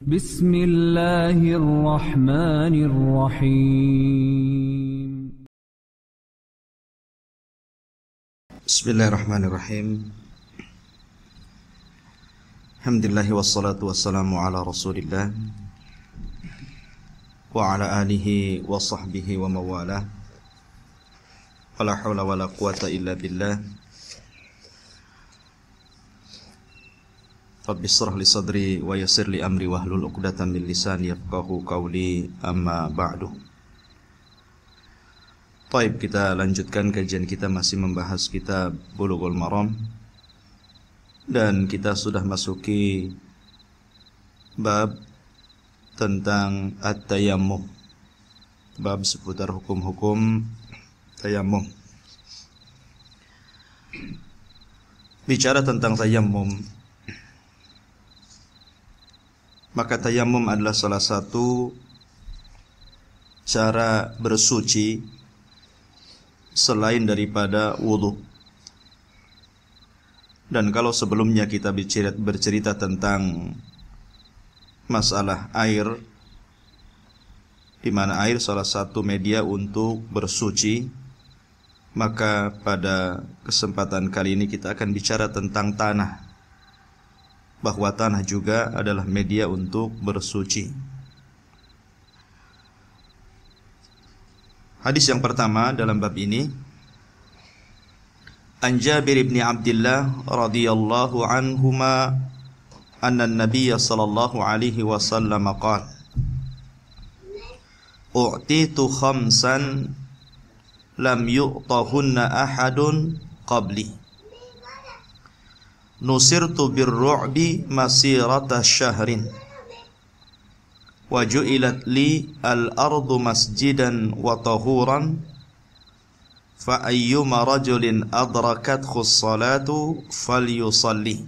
بسم الله الرحمن الرحيم بسم الله الرحمن الرحيم الحمد لله والصلاة والسلام على رسول الله وعلى آله وصحبه ومن والاه ولا حول ولا قوة إلا بالله Rabbi israh li sadri wa yassir li amri wahlul 'uqdatam min lisani yafqahu qawli amma ba'du. Taib kita lanjutkan kajian kita masih membahas kitab Bulughul Maram dan kita sudah masuki bab tentang at-tayammum. Bab seputar hukum-hukum tayammum. Bicara tentang tayammum maka tayamum adalah salah satu cara bersuci selain daripada wudhu. Dan kalau sebelumnya kita bercerita, tentang masalah air, di mana air salah satu media untuk bersuci, maka pada kesempatan kali ini kita akan bicara tentang tanah bahwa tanah juga adalah media untuk bersuci. Hadis yang pertama dalam bab ini An Jabir bin Abdullah radhiyallahu anhuma anna an-nabiy sallallahu alaihi wasallam qala U'titu khamsan lam yu'tahunna ahadun qabli نصرت بالرعب مسيرة شهر وجعلت لي الأرض مسجدا وطهورا فأيما رجل أدركته الصلاة فليصلي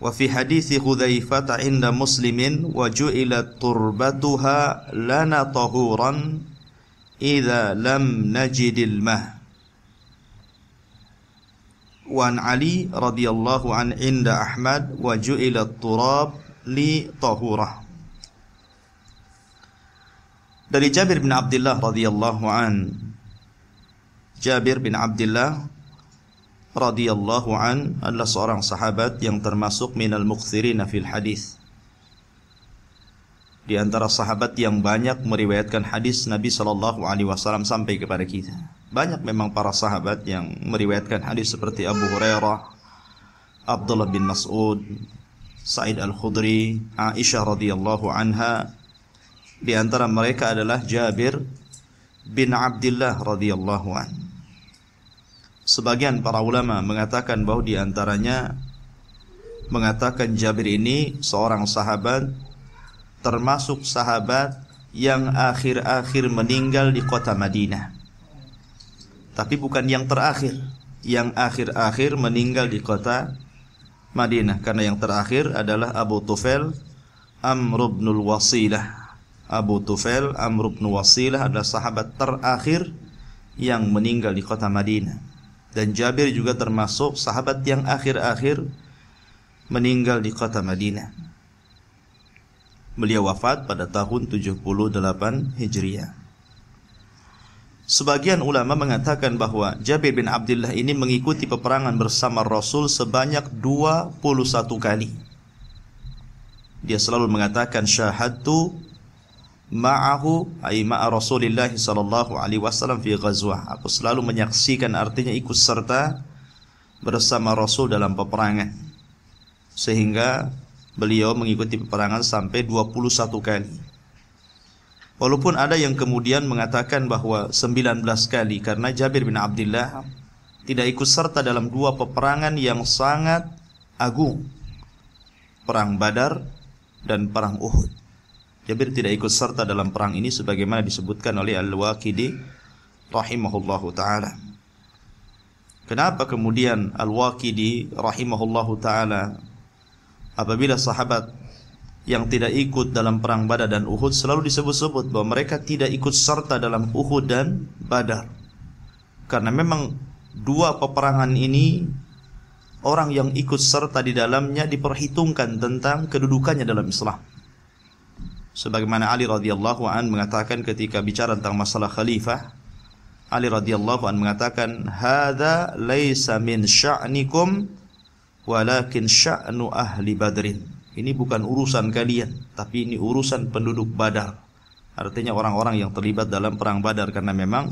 وفي حديث خذيفة عند مسلم وجعلت تربتها لنا طهورا إذا لم نجد الماء wan Ali radhiyallahu an inda Ahmad wa ju'ila turab li tahurah. Dari Jabir bin Abdullah radhiyallahu an Jabir bin Abdullah radhiyallahu an adalah seorang sahabat yang termasuk minal mukthirina fil hadis. Di antara sahabat yang banyak meriwayatkan hadis Nabi sallallahu alaihi wasallam sampai kepada kita. Banyak memang para sahabat yang meriwayatkan hadis seperti Abu Hurairah, Abdullah bin Mas'ud, Sa'id Al-Khudri, Aisyah radhiyallahu anha. Di antara mereka adalah Jabir bin Abdullah radhiyallahu an. Sebagian para ulama mengatakan bahwa di antaranya mengatakan Jabir ini seorang sahabat termasuk sahabat yang akhir-akhir meninggal di kota Madinah tapi bukan yang terakhir yang akhir-akhir meninggal di kota Madinah karena yang terakhir adalah Abu Tufail Amr bin Wasilah Abu Tufail Amr bin Wasilah adalah sahabat terakhir yang meninggal di kota Madinah dan Jabir juga termasuk sahabat yang akhir-akhir meninggal di kota Madinah beliau wafat pada tahun 78 Hijriah Sebagian ulama mengatakan bahwa Jabir bin Abdullah ini mengikuti peperangan bersama Rasul sebanyak 21 kali. Dia selalu mengatakan syahadtu ma'ahu ai ma'a Rasulillah sallallahu alaihi wasallam fi ghazwah. Aku selalu menyaksikan artinya ikut serta bersama Rasul dalam peperangan. Sehingga beliau mengikuti peperangan sampai 21 kali. Walaupun hmm. ada yang kemudian mengatakan bahwa 19 kali karena Jabir bin Abdullah tidak ikut serta dalam dua peperangan yang sangat agung. Perang Badar dan perang Uhud. Jabir tidak ikut serta dalam perang ini sebagaimana disebutkan oleh Al-Waqidi rahimahullahu taala. Kenapa kemudian Al-Waqidi rahimahullahu taala apabila sahabat yang tidak ikut dalam perang Badar dan Uhud selalu disebut-sebut bahwa mereka tidak ikut serta dalam Uhud dan Badar. Karena memang dua peperangan ini orang yang ikut serta di dalamnya diperhitungkan tentang kedudukannya dalam Islam. Sebagaimana Ali radhiyallahu an mengatakan ketika bicara tentang masalah khalifah, Ali radhiyallahu an mengatakan, "Hadza laisa min sya'nikum walakin sya'nu ahli Badrin." Ini bukan urusan kalian, tapi ini urusan penduduk Badar. Artinya orang-orang yang terlibat dalam perang Badar karena memang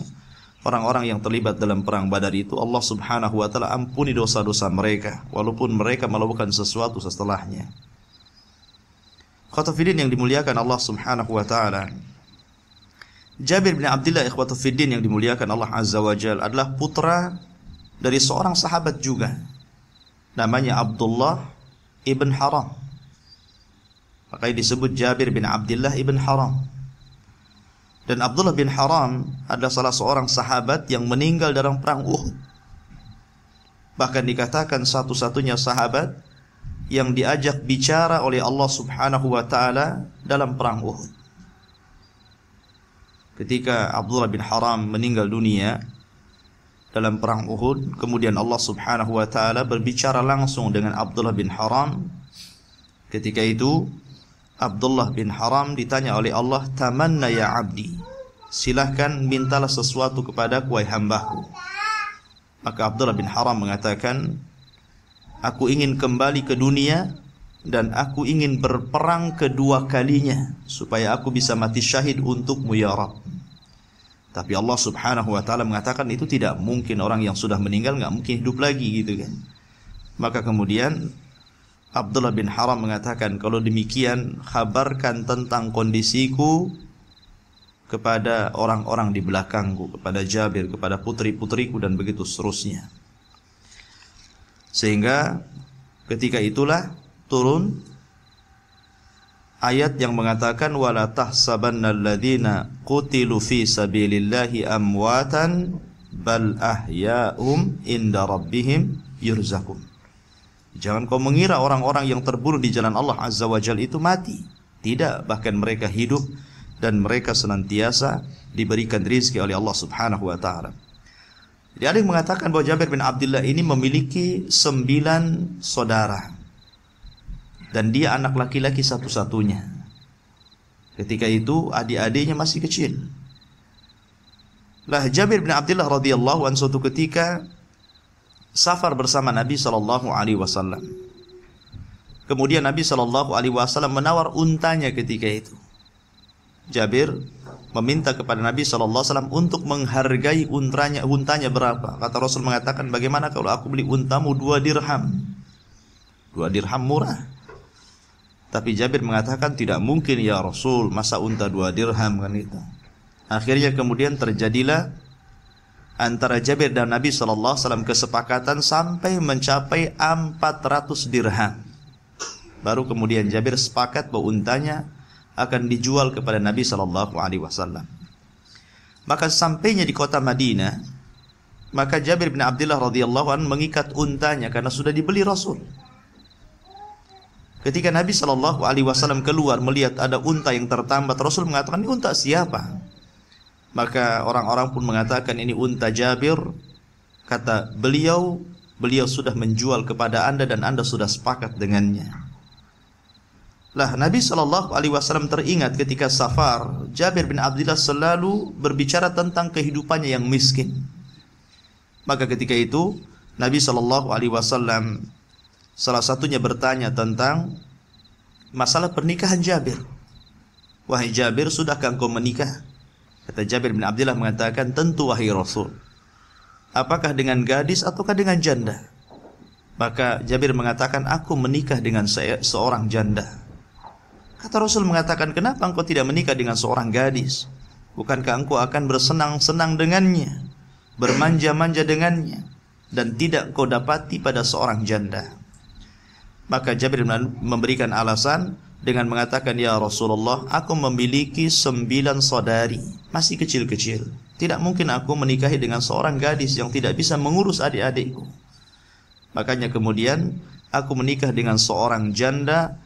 orang-orang yang terlibat dalam perang Badar itu Allah Subhanahu wa taala ampuni dosa-dosa mereka walaupun mereka melakukan sesuatu setelahnya. Khotofidin yang dimuliakan Allah Subhanahu wa taala. Jabir bin Abdullah ikhwatu yang dimuliakan Allah Azza wa Jalla adalah putra dari seorang sahabat juga. Namanya Abdullah ibn Haram. Makanya disebut Jabir bin Abdullah ibn Haram. Dan Abdullah bin Haram adalah salah seorang sahabat yang meninggal dalam perang Uhud. Bahkan dikatakan satu-satunya sahabat yang diajak bicara oleh Allah Subhanahu wa taala dalam perang Uhud. Ketika Abdullah bin Haram meninggal dunia dalam perang Uhud, kemudian Allah Subhanahu wa taala berbicara langsung dengan Abdullah bin Haram. Ketika itu Abdullah bin Haram ditanya oleh Allah, "Tamanna ya abdi." Silahkan mintalah sesuatu kepada kuai hambaku. Maka Abdullah bin Haram mengatakan, "Aku ingin kembali ke dunia dan aku ingin berperang kedua kalinya supaya aku bisa mati syahid untukmu ya Rabb." Tapi Allah Subhanahu wa taala mengatakan itu tidak mungkin orang yang sudah meninggal nggak mungkin hidup lagi gitu kan. Maka kemudian Abdullah bin Haram mengatakan, kalau demikian kabarkan tentang kondisiku kepada orang-orang di belakangku, kepada Jabir, kepada putri-putriku dan begitu seterusnya. Sehingga ketika itulah turun ayat yang mengatakan wala tahsabanna qutilu fi sabilillahi amwatan bal ahya'um inda rabbihim Jangan kau mengira orang-orang yang terbunuh di jalan Allah Azza wa Jal itu mati. Tidak, bahkan mereka hidup dan mereka senantiasa diberikan rizki oleh Allah Subhanahu wa taala. Jadi ada yang mengatakan bahwa Jabir bin Abdullah ini memiliki sembilan saudara dan dia anak laki-laki satu-satunya. Ketika itu adik-adiknya masih kecil. Lah Jabir bin Abdullah radhiyallahu anhu suatu ketika safar bersama Nabi Shallallahu Alaihi Wasallam. Kemudian Nabi Shallallahu Alaihi Wasallam menawar untanya ketika itu. Jabir meminta kepada Nabi Shallallahu Alaihi Wasallam untuk menghargai untanya, untanya berapa? Kata Rasul mengatakan, bagaimana kalau aku beli untamu dua dirham? Dua dirham murah. Tapi Jabir mengatakan tidak mungkin ya Rasul, masa unta dua dirham kan itu. Akhirnya kemudian terjadilah antara Jabir dan Nabi Shallallahu Alaihi Wasallam kesepakatan sampai mencapai 400 dirham. Baru kemudian Jabir sepakat bahwa untanya akan dijual kepada Nabi Shallallahu Alaihi Wasallam. Maka sampainya di kota Madinah, maka Jabir bin Abdullah radhiyallahu an mengikat untanya karena sudah dibeli Rasul. Ketika Nabi Shallallahu Alaihi Wasallam keluar melihat ada unta yang tertambat, Rasul mengatakan ini unta siapa? Maka orang-orang pun mengatakan ini unta Jabir. Kata beliau, beliau sudah menjual kepada Anda dan Anda sudah sepakat dengannya. Lah Nabi Shallallahu Alaihi Wasallam teringat ketika safar Jabir bin Abdullah selalu berbicara tentang kehidupannya yang miskin. Maka ketika itu Nabi Shallallahu Alaihi Wasallam salah satunya bertanya tentang masalah pernikahan Jabir. Wahai Jabir, sudahkah engkau menikah? Kata Jabir bin Abdullah mengatakan, tentu wahai Rasul. Apakah dengan gadis ataukah dengan janda? Maka Jabir mengatakan, aku menikah dengan se seorang janda. Kata Rasul mengatakan, kenapa engkau tidak menikah dengan seorang gadis? Bukankah engkau akan bersenang-senang dengannya? Bermanja-manja dengannya? Dan tidak kau dapati pada seorang janda. Maka Jabir memberikan alasan, dengan mengatakan ya Rasulullah aku memiliki sembilan saudari masih kecil-kecil tidak mungkin aku menikahi dengan seorang gadis yang tidak bisa mengurus adik-adikku makanya kemudian aku menikah dengan seorang janda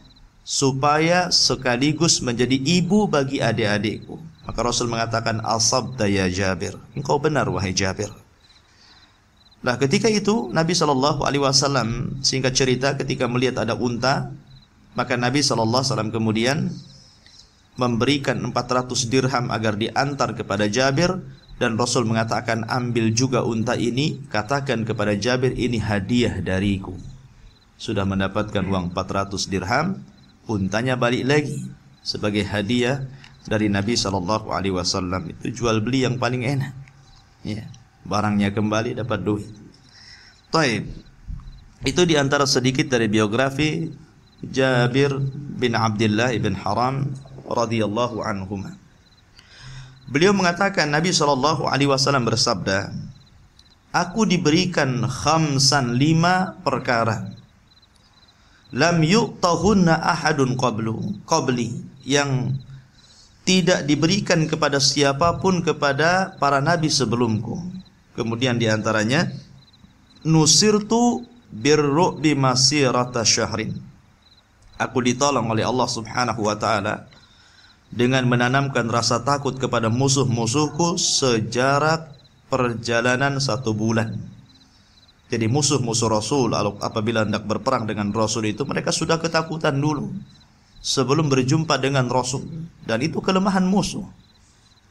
supaya sekaligus menjadi ibu bagi adik-adikku maka Rasul mengatakan asab ya Jabir engkau benar wahai Jabir Nah ketika itu Nabi Shallallahu Alaihi Wasallam singkat cerita ketika melihat ada unta maka Nabi SAW kemudian memberikan 400 dirham agar diantar kepada Jabir dan Rasul mengatakan ambil juga unta ini katakan kepada Jabir ini hadiah dariku sudah mendapatkan uang 400 dirham untanya balik lagi sebagai hadiah dari Nabi Shallallahu Alaihi Wasallam itu jual beli yang paling enak ya barangnya kembali dapat duit Taib itu diantara sedikit dari biografi Jabir bin Abdullah ibn Haram radhiyallahu anhuma. Beliau mengatakan Nabi Shallallahu alaihi wasallam bersabda, "Aku diberikan khamsan lima perkara. Lam yu'tahunna ahadun qablu, qabli yang tidak diberikan kepada siapapun kepada para nabi sebelumku. Kemudian diantaranya nusirtu birru bimasirata syahrin aku ditolong oleh Allah Subhanahu wa taala dengan menanamkan rasa takut kepada musuh-musuhku sejarak perjalanan satu bulan. Jadi musuh-musuh Rasul apabila hendak berperang dengan Rasul itu mereka sudah ketakutan dulu sebelum berjumpa dengan Rasul dan itu kelemahan musuh.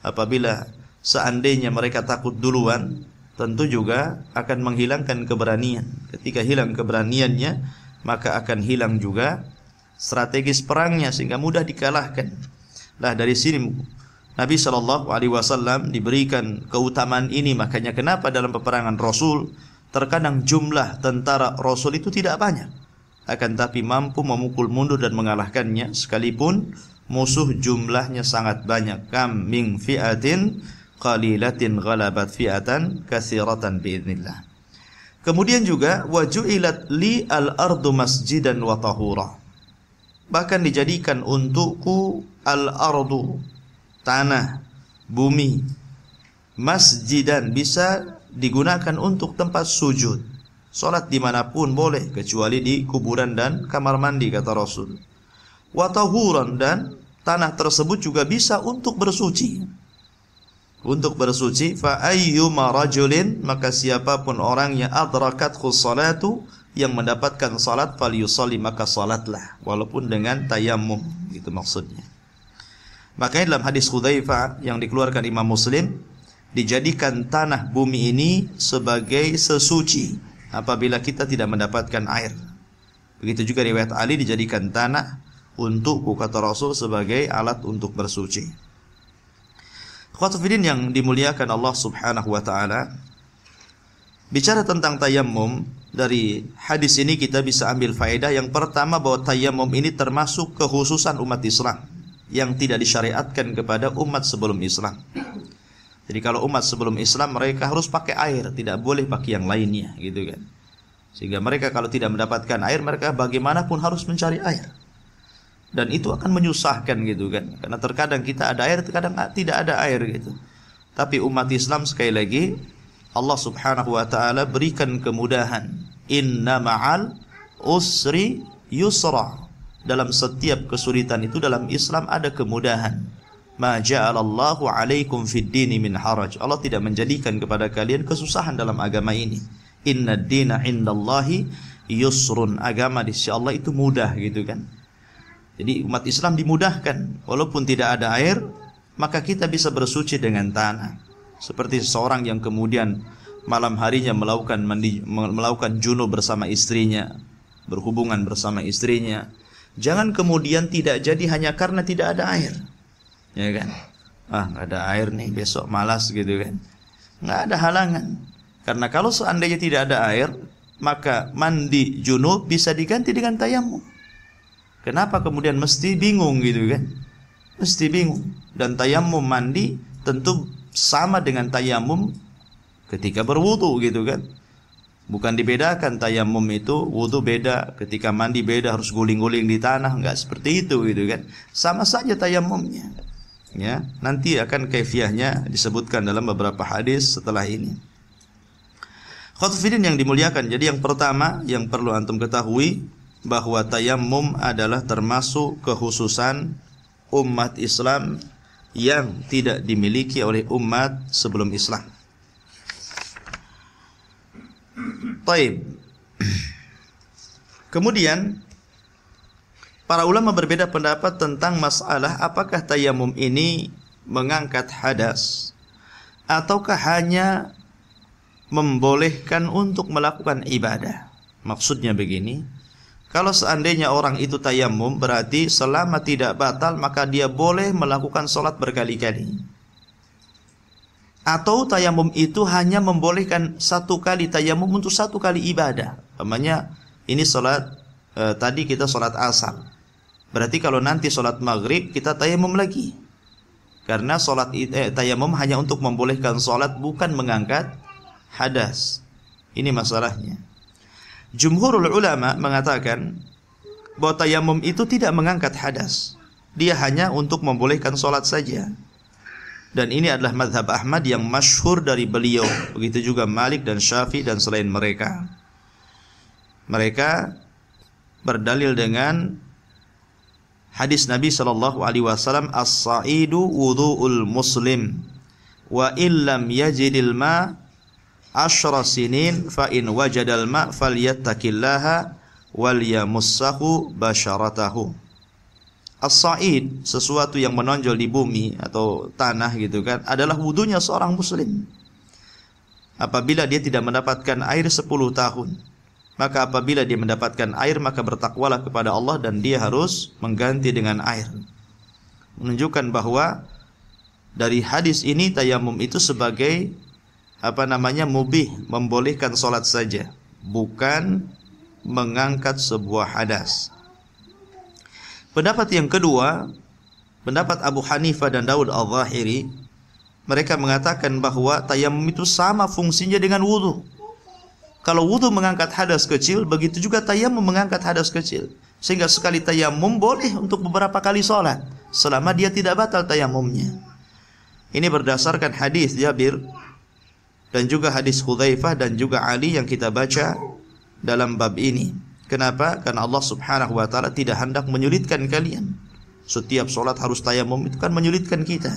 Apabila seandainya mereka takut duluan, tentu juga akan menghilangkan keberanian. Ketika hilang keberaniannya, maka akan hilang juga strategis perangnya sehingga mudah dikalahkan. lah dari sini Nabi Shallallahu alaihi wasallam diberikan keutamaan ini makanya kenapa dalam peperangan Rasul terkadang jumlah tentara Rasul itu tidak banyak akan tapi mampu memukul mundur dan mengalahkannya sekalipun musuh jumlahnya sangat banyak kam min fi'atin qalilatin ghalabat fi'atan katsiratan biidznillah kemudian juga waju'ilat li al-ardu masjidan wa tahura bahkan dijadikan untukku al-ardu tanah bumi masjidan bisa digunakan untuk tempat sujud Salat dimanapun boleh kecuali di kuburan dan kamar mandi kata Rasul. Watahuran dan tanah tersebut juga bisa untuk bersuci. Untuk bersuci fa rajulin maka siapapun orang yang adrakat khusalatu yang mendapatkan salat fal yusalli maka salatlah walaupun dengan tayamum gitu maksudnya. Makanya dalam hadis Hudzaifah yang dikeluarkan Imam Muslim dijadikan tanah bumi ini sebagai sesuci apabila kita tidak mendapatkan air. Begitu juga riwayat Ali dijadikan tanah untuk kata Rasul sebagai alat untuk bersuci. Khotofidin yang dimuliakan Allah Subhanahu wa taala bicara tentang tayamum dari hadis ini kita bisa ambil faedah yang pertama bahwa tayamum ini termasuk kekhususan umat Islam yang tidak disyariatkan kepada umat sebelum Islam. Jadi kalau umat sebelum Islam mereka harus pakai air, tidak boleh pakai yang lainnya, gitu kan. Sehingga mereka kalau tidak mendapatkan air, mereka bagaimanapun harus mencari air. Dan itu akan menyusahkan gitu kan. Karena terkadang kita ada air, terkadang tidak ada air gitu. Tapi umat Islam sekali lagi Allah Subhanahu wa taala berikan kemudahan. Inna ma'al usri yusra. Dalam setiap kesulitan itu dalam Islam ada kemudahan. Ma ja'alallahu 'alaikum fid dini min haraj. Allah tidak menjadikan kepada kalian kesusahan dalam agama ini. Inna dina indallahi yusrun. Agama di sisi Allah itu mudah gitu kan. Jadi umat Islam dimudahkan walaupun tidak ada air maka kita bisa bersuci dengan tanah seperti seseorang yang kemudian malam harinya melakukan mandi, melakukan junub bersama istrinya, berhubungan bersama istrinya. Jangan kemudian tidak jadi hanya karena tidak ada air. Ya kan? Ah, nggak ada air nih besok malas gitu kan. Nggak ada halangan. Karena kalau seandainya tidak ada air, maka mandi junub bisa diganti dengan tayamum. Kenapa kemudian mesti bingung gitu kan? Mesti bingung. Dan tayamum mandi tentu sama dengan tayamum ketika berwudu gitu kan. Bukan dibedakan tayamum itu wudu beda, ketika mandi beda harus guling-guling di tanah, nggak seperti itu gitu kan. Sama saja tayamumnya. Ya, nanti akan kaifiahnya disebutkan dalam beberapa hadis setelah ini. Khotfidin yang dimuliakan. Jadi yang pertama yang perlu antum ketahui bahwa tayamum adalah termasuk kehususan umat Islam yang tidak dimiliki oleh umat sebelum Islam. Taib. Kemudian para ulama berbeda pendapat tentang masalah apakah tayamum ini mengangkat hadas ataukah hanya membolehkan untuk melakukan ibadah. Maksudnya begini, kalau seandainya orang itu tayamum berarti selama tidak batal maka dia boleh melakukan sholat berkali-kali. Atau tayamum itu hanya membolehkan satu kali tayamum untuk satu kali ibadah. Namanya ini sholat e, tadi kita sholat asal. Berarti kalau nanti sholat maghrib kita tayamum lagi. Karena sholat eh, tayamum hanya untuk membolehkan sholat bukan mengangkat hadas. Ini masalahnya. Jumhurul ulama mengatakan bahwa tayamum itu tidak mengangkat hadas. Dia hanya untuk membolehkan sholat saja. Dan ini adalah madhab Ahmad yang masyhur dari beliau. Begitu juga Malik dan Syafi'i dan selain mereka. Mereka berdalil dengan hadis Nabi Shallallahu Alaihi Wasallam as-saidu wudhuul muslim wa illam yajidil ma ashra sinin fa in wajadal ma falyattaqillaha wal yamussahu basharatahu As-sa'id sesuatu yang menonjol di bumi atau tanah gitu kan adalah wudunya seorang muslim. Apabila dia tidak mendapatkan air 10 tahun, maka apabila dia mendapatkan air maka bertakwalah kepada Allah dan dia harus mengganti dengan air. Menunjukkan bahwa dari hadis ini tayamum itu sebagai apa namanya mubih membolehkan sholat saja bukan mengangkat sebuah hadas pendapat yang kedua pendapat Abu Hanifah dan Daud al-Zahiri mereka mengatakan bahwa tayamum itu sama fungsinya dengan wudhu kalau wudhu mengangkat hadas kecil begitu juga tayamum mengangkat hadas kecil sehingga sekali tayamum boleh untuk beberapa kali sholat selama dia tidak batal tayamumnya ini berdasarkan hadis Jabir dan juga hadis Hudzaifah dan juga Ali yang kita baca dalam bab ini. Kenapa? Karena Allah Subhanahu wa taala tidak hendak menyulitkan kalian. Setiap solat harus tayamum itu kan menyulitkan kita.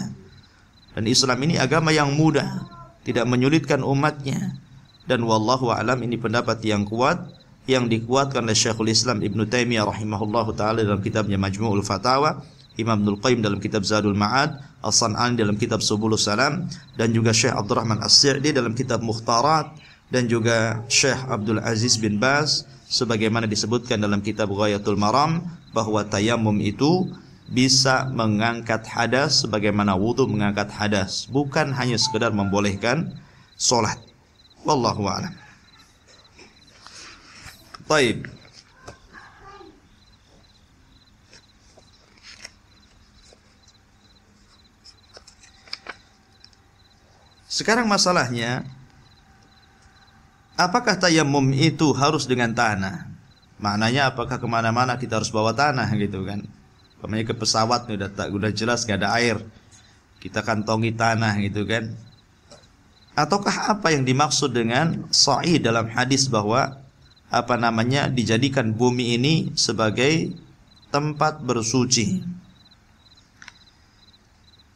Dan Islam ini agama yang mudah, tidak menyulitkan umatnya. Dan wallahu alam ini pendapat yang kuat yang dikuatkan oleh Syekhul Islam Ibn Taimiyah rahimahullahu taala dalam kitabnya Majmu'ul Fatawa Imam Abdul Qayyim dalam kitab Zadul Ma'ad, As-San'ani dalam kitab Subulus Salam, dan juga Syekh Abdurrahman As-Si'di dalam kitab Mukhtarat, dan juga Syekh Abdul Aziz bin Bas, sebagaimana disebutkan dalam kitab Ghayatul Maram, bahwa tayamum itu bisa mengangkat hadas sebagaimana wudhu mengangkat hadas bukan hanya sekedar membolehkan solat wallahu a'lam Taib Sekarang masalahnya apakah tayamum itu harus dengan tanah? Maknanya apakah kemana-mana kita harus bawa tanah gitu kan? Pemanya ke pesawat udah tak udah jelas gak ada air, kita kantongi tanah gitu kan? Ataukah apa yang dimaksud dengan sa'i dalam hadis bahwa apa namanya dijadikan bumi ini sebagai tempat bersuci?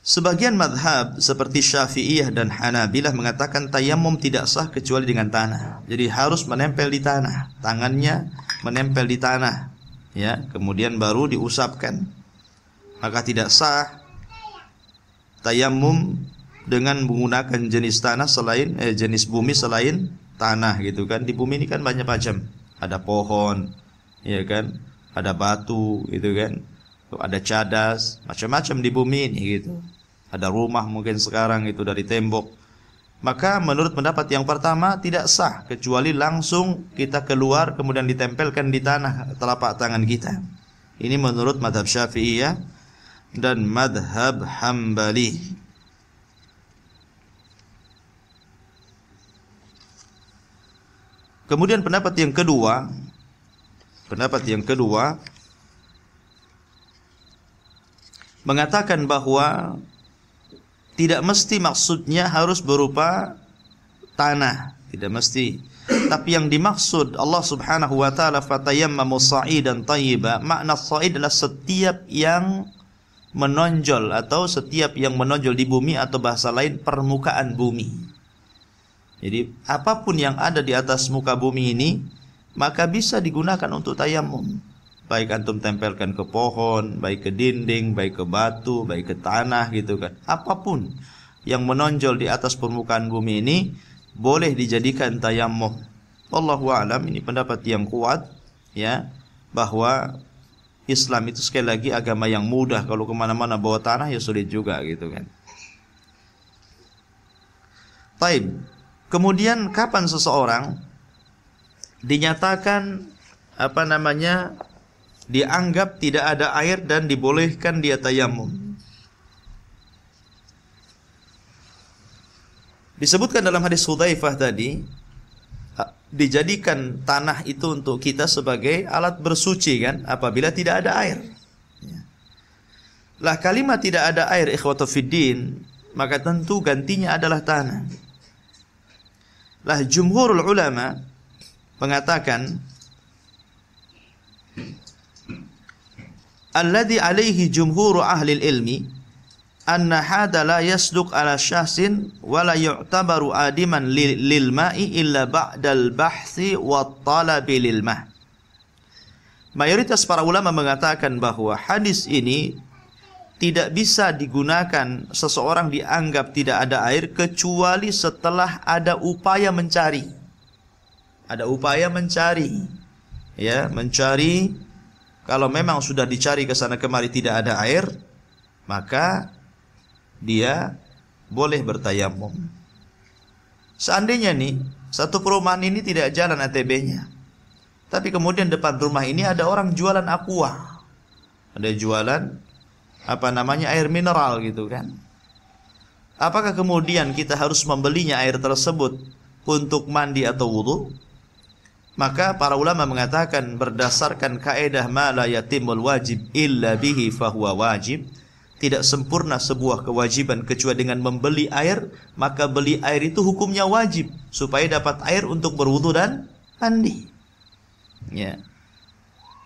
Sebagian madhab seperti Syafi'iyah dan Hanabilah mengatakan tayamum tidak sah kecuali dengan tanah. Jadi harus menempel di tanah, tangannya menempel di tanah, ya, kemudian baru diusapkan. Maka tidak sah tayamum dengan menggunakan jenis tanah selain eh, jenis bumi selain tanah gitu kan. Di bumi ini kan banyak macam. Ada pohon, ya kan? Ada batu gitu kan. Ada cadas, macam-macam di bumi ini gitu ada rumah mungkin sekarang itu dari tembok. Maka menurut pendapat yang pertama tidak sah kecuali langsung kita keluar kemudian ditempelkan di tanah telapak tangan kita. Ini menurut madhab syafi'i ya dan madhab hambali. Kemudian pendapat yang kedua, pendapat yang kedua mengatakan bahwa tidak mesti maksudnya harus berupa tanah, tidak mesti. Tapi yang dimaksud Allah Subhanahu wa taala fatayammamu sa'idan tayyiba, makna sa'id adalah setiap yang menonjol atau setiap yang menonjol di bumi atau bahasa lain permukaan bumi. Jadi apapun yang ada di atas muka bumi ini maka bisa digunakan untuk tayamum baik antum tempelkan ke pohon, baik ke dinding, baik ke batu, baik ke tanah gitu kan. Apapun yang menonjol di atas permukaan bumi ini boleh dijadikan tayammum. Wallahu alam ini pendapat yang kuat ya bahwa Islam itu sekali lagi agama yang mudah kalau kemana-mana bawa tanah ya sulit juga gitu kan. Taib. Kemudian kapan seseorang dinyatakan apa namanya dianggap tidak ada air dan dibolehkan dia tayamum. Disebutkan dalam hadis Hudzaifah tadi dijadikan tanah itu untuk kita sebagai alat bersuci kan apabila tidak ada air. Ya. Lah kalimat tidak ada air ikhwatu fiddin maka tentu gantinya adalah tanah. Lah jumhurul ulama mengatakan alladhi alaihi jumhuru ahli ilmi anna hada la yasduq ala syahsin wa la yu'tabaru adiman lil, ma'i illa ba'dal bahsi wa talabi lil ma' Mayoritas para ulama mengatakan bahwa hadis ini tidak bisa digunakan seseorang dianggap tidak ada air kecuali setelah ada upaya mencari. Ada upaya mencari. Ya, mencari kalau memang sudah dicari ke sana kemari tidak ada air, maka dia boleh bertayamum. Seandainya nih, satu perumahan ini tidak jalan ATB-nya. Tapi kemudian depan rumah ini ada orang jualan aqua. Ada jualan apa namanya air mineral gitu kan. Apakah kemudian kita harus membelinya air tersebut untuk mandi atau wudhu? Maka para ulama mengatakan berdasarkan kaidah mala yatimul wajib illa bihi fahuwa wajib. Tidak sempurna sebuah kewajiban kecuali dengan membeli air, maka beli air itu hukumnya wajib supaya dapat air untuk berwudu dan mandi. Ya.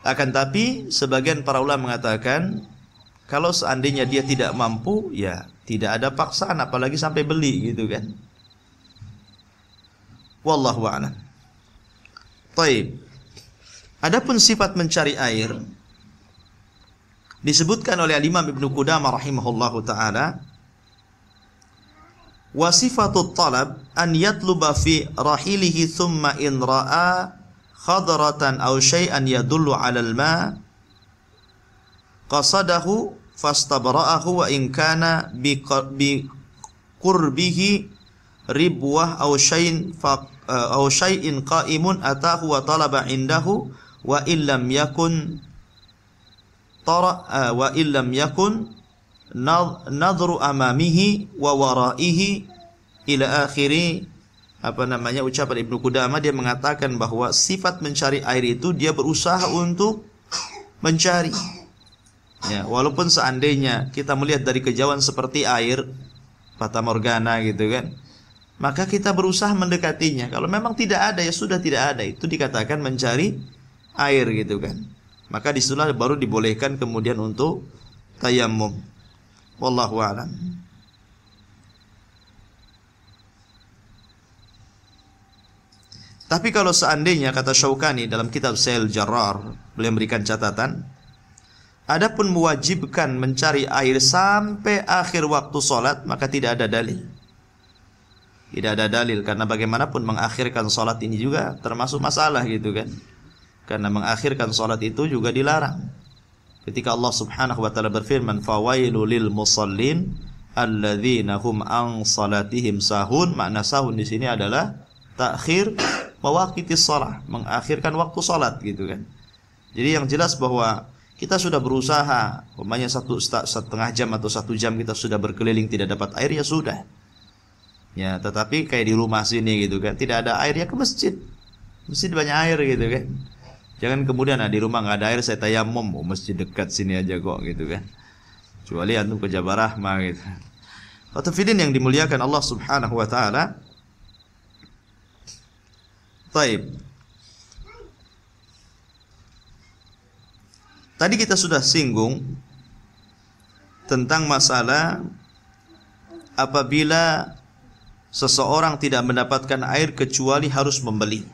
Akan tapi sebagian para ulama mengatakan kalau seandainya dia tidak mampu, ya tidak ada paksaan apalagi sampai beli gitu kan. Wallahu a'lam. Taib. Adapun sifat mencari air disebutkan oleh Al Imam Ibnu Qudamah rahimahullahu taala wa sifatut talab an yatluba fi rahilihi thumma in ra'a khadratan aw shay'an yadullu 'ala al-ma qasadahu fastabra'ahu wa in kana bi qurbihi ribuah buah au syai'in eh, au syai'in qa'imun atahu wa talaba indahu wa illam yakun tara eh, wa illam yakun nadhru amamihi wa waraihi ila akhiri apa namanya ucapan Ibnu Qudamah dia mengatakan bahwa sifat mencari air itu dia berusaha untuk mencari ya walaupun seandainya kita melihat dari kejauhan seperti air fata morgana gitu kan maka kita berusaha mendekatinya. Kalau memang tidak ada ya sudah tidak ada. Itu dikatakan mencari air gitu kan. Maka disitulah baru dibolehkan kemudian untuk tayamum. Wallahu a'lam. Tapi kalau seandainya kata Syaukani dalam kitab Sel Jarrar, beliau memberikan catatan, adapun mewajibkan mencari air sampai akhir waktu solat maka tidak ada dalih tidak ada dalil karena bagaimanapun mengakhirkan sholat ini juga termasuk masalah gitu kan karena mengakhirkan sholat itu juga dilarang ketika Allah subhanahu wa taala berfirman fawailu lil musallin alladzina hum an salatihim sahun makna sahun di sini adalah takhir mewakiti sholat mengakhirkan waktu sholat gitu kan jadi yang jelas bahwa kita sudah berusaha umpamanya satu setengah jam atau satu jam kita sudah berkeliling tidak dapat air ya sudah ya tetapi kayak di rumah sini gitu kan tidak ada air ya ke masjid masjid banyak air gitu kan jangan kemudian nah, di rumah nggak ada air saya tayamum oh, masjid dekat sini aja kok gitu kan kecuali antum ke Jabar Rahmah gitu Fatafidin yang dimuliakan Allah subhanahu wa ta'ala Taib Tadi kita sudah singgung Tentang masalah Apabila seseorang tidak mendapatkan air kecuali harus membeli.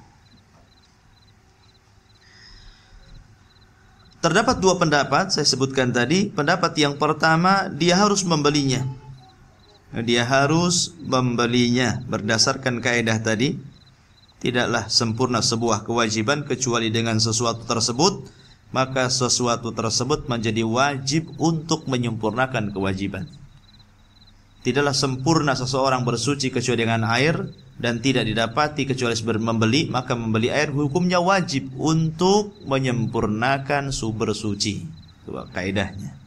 Terdapat dua pendapat saya sebutkan tadi. Pendapat yang pertama, dia harus membelinya. Dia harus membelinya berdasarkan kaidah tadi. Tidaklah sempurna sebuah kewajiban kecuali dengan sesuatu tersebut, maka sesuatu tersebut menjadi wajib untuk menyempurnakan kewajiban. Tidaklah sempurna seseorang bersuci kecuali dengan air dan tidak didapati kecuali membeli, maka membeli air hukumnya wajib untuk menyempurnakan sumber suci. Itu kaidahnya.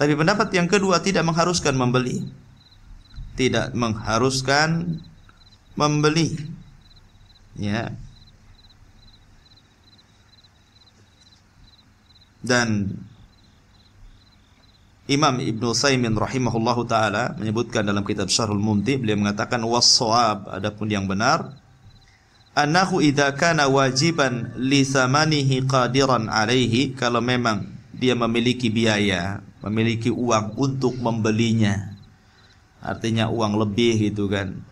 Tapi pendapat yang kedua tidak mengharuskan membeli. Tidak mengharuskan membeli. Ya. Dan Imam Ibn Saimin rahimahullahu taala menyebutkan dalam kitab Syarhul Mumti beliau mengatakan was-shawab adapun yang benar annahu idza kana wajiban li samanihi qadiran alaihi kalau memang dia memiliki biaya, memiliki uang untuk membelinya. Artinya uang lebih gitu kan.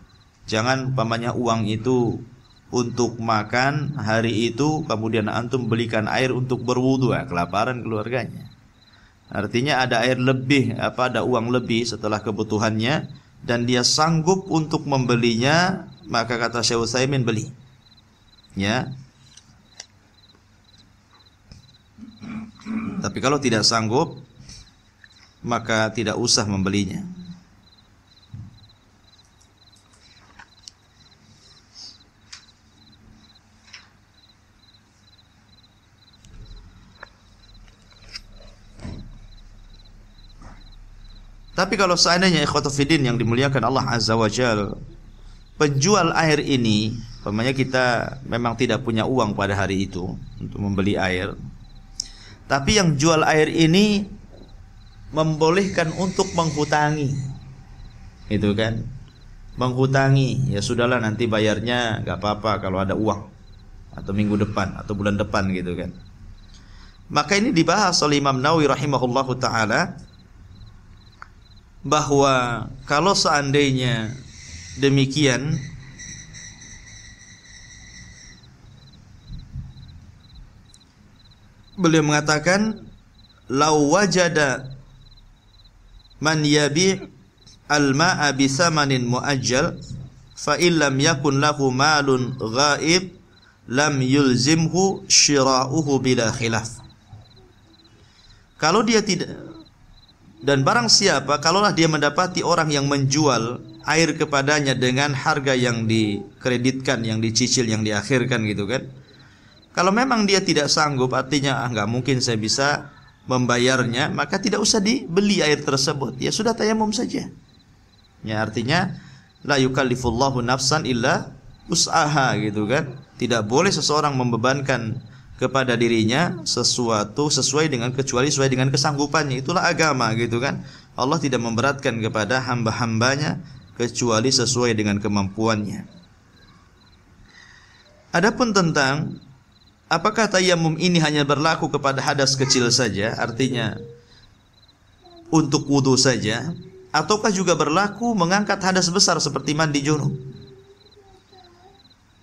Jangan pamannya uang itu untuk makan hari itu kemudian antum belikan air untuk berwudu ya, kelaparan keluarganya. Artinya ada air lebih, apa ada uang lebih setelah kebutuhannya dan dia sanggup untuk membelinya, maka kata Syekh Utsaimin beli. Ya. Tapi kalau tidak sanggup, maka tidak usah membelinya. Tapi kalau seandainya ikhwatufidin yang dimuliakan Allah Azza wa Jal Penjual air ini Pemanya kita memang tidak punya uang pada hari itu Untuk membeli air Tapi yang jual air ini Membolehkan untuk menghutangi Itu kan Menghutangi Ya sudahlah nanti bayarnya gak apa-apa kalau ada uang Atau minggu depan Atau bulan depan gitu kan Maka ini dibahas oleh Imam Nawawi rahimahullahu ta'ala bahwa kalau seandainya demikian beliau mengatakan lau wajada man yabi al-ma'a bi samanin muajjal fa illam yakun lahu malun ghaib lam yulzimhu shira'uhu bila khilaf kalau dia tidak dan barang siapa kalaulah dia mendapati orang yang menjual air kepadanya dengan harga yang dikreditkan, yang dicicil, yang diakhirkan gitu kan. Kalau memang dia tidak sanggup artinya ah nggak mungkin saya bisa membayarnya, maka tidak usah dibeli air tersebut. Ya sudah tayamum saja. Ya artinya la yukallifullahu nafsan illa us'aha gitu kan. Tidak boleh seseorang membebankan kepada dirinya sesuatu sesuai dengan kecuali sesuai dengan kesanggupannya itulah agama gitu kan Allah tidak memberatkan kepada hamba-hambanya kecuali sesuai dengan kemampuannya Adapun tentang apakah tayamum ini hanya berlaku kepada hadas kecil saja artinya untuk wudhu saja ataukah juga berlaku mengangkat hadas besar seperti mandi junub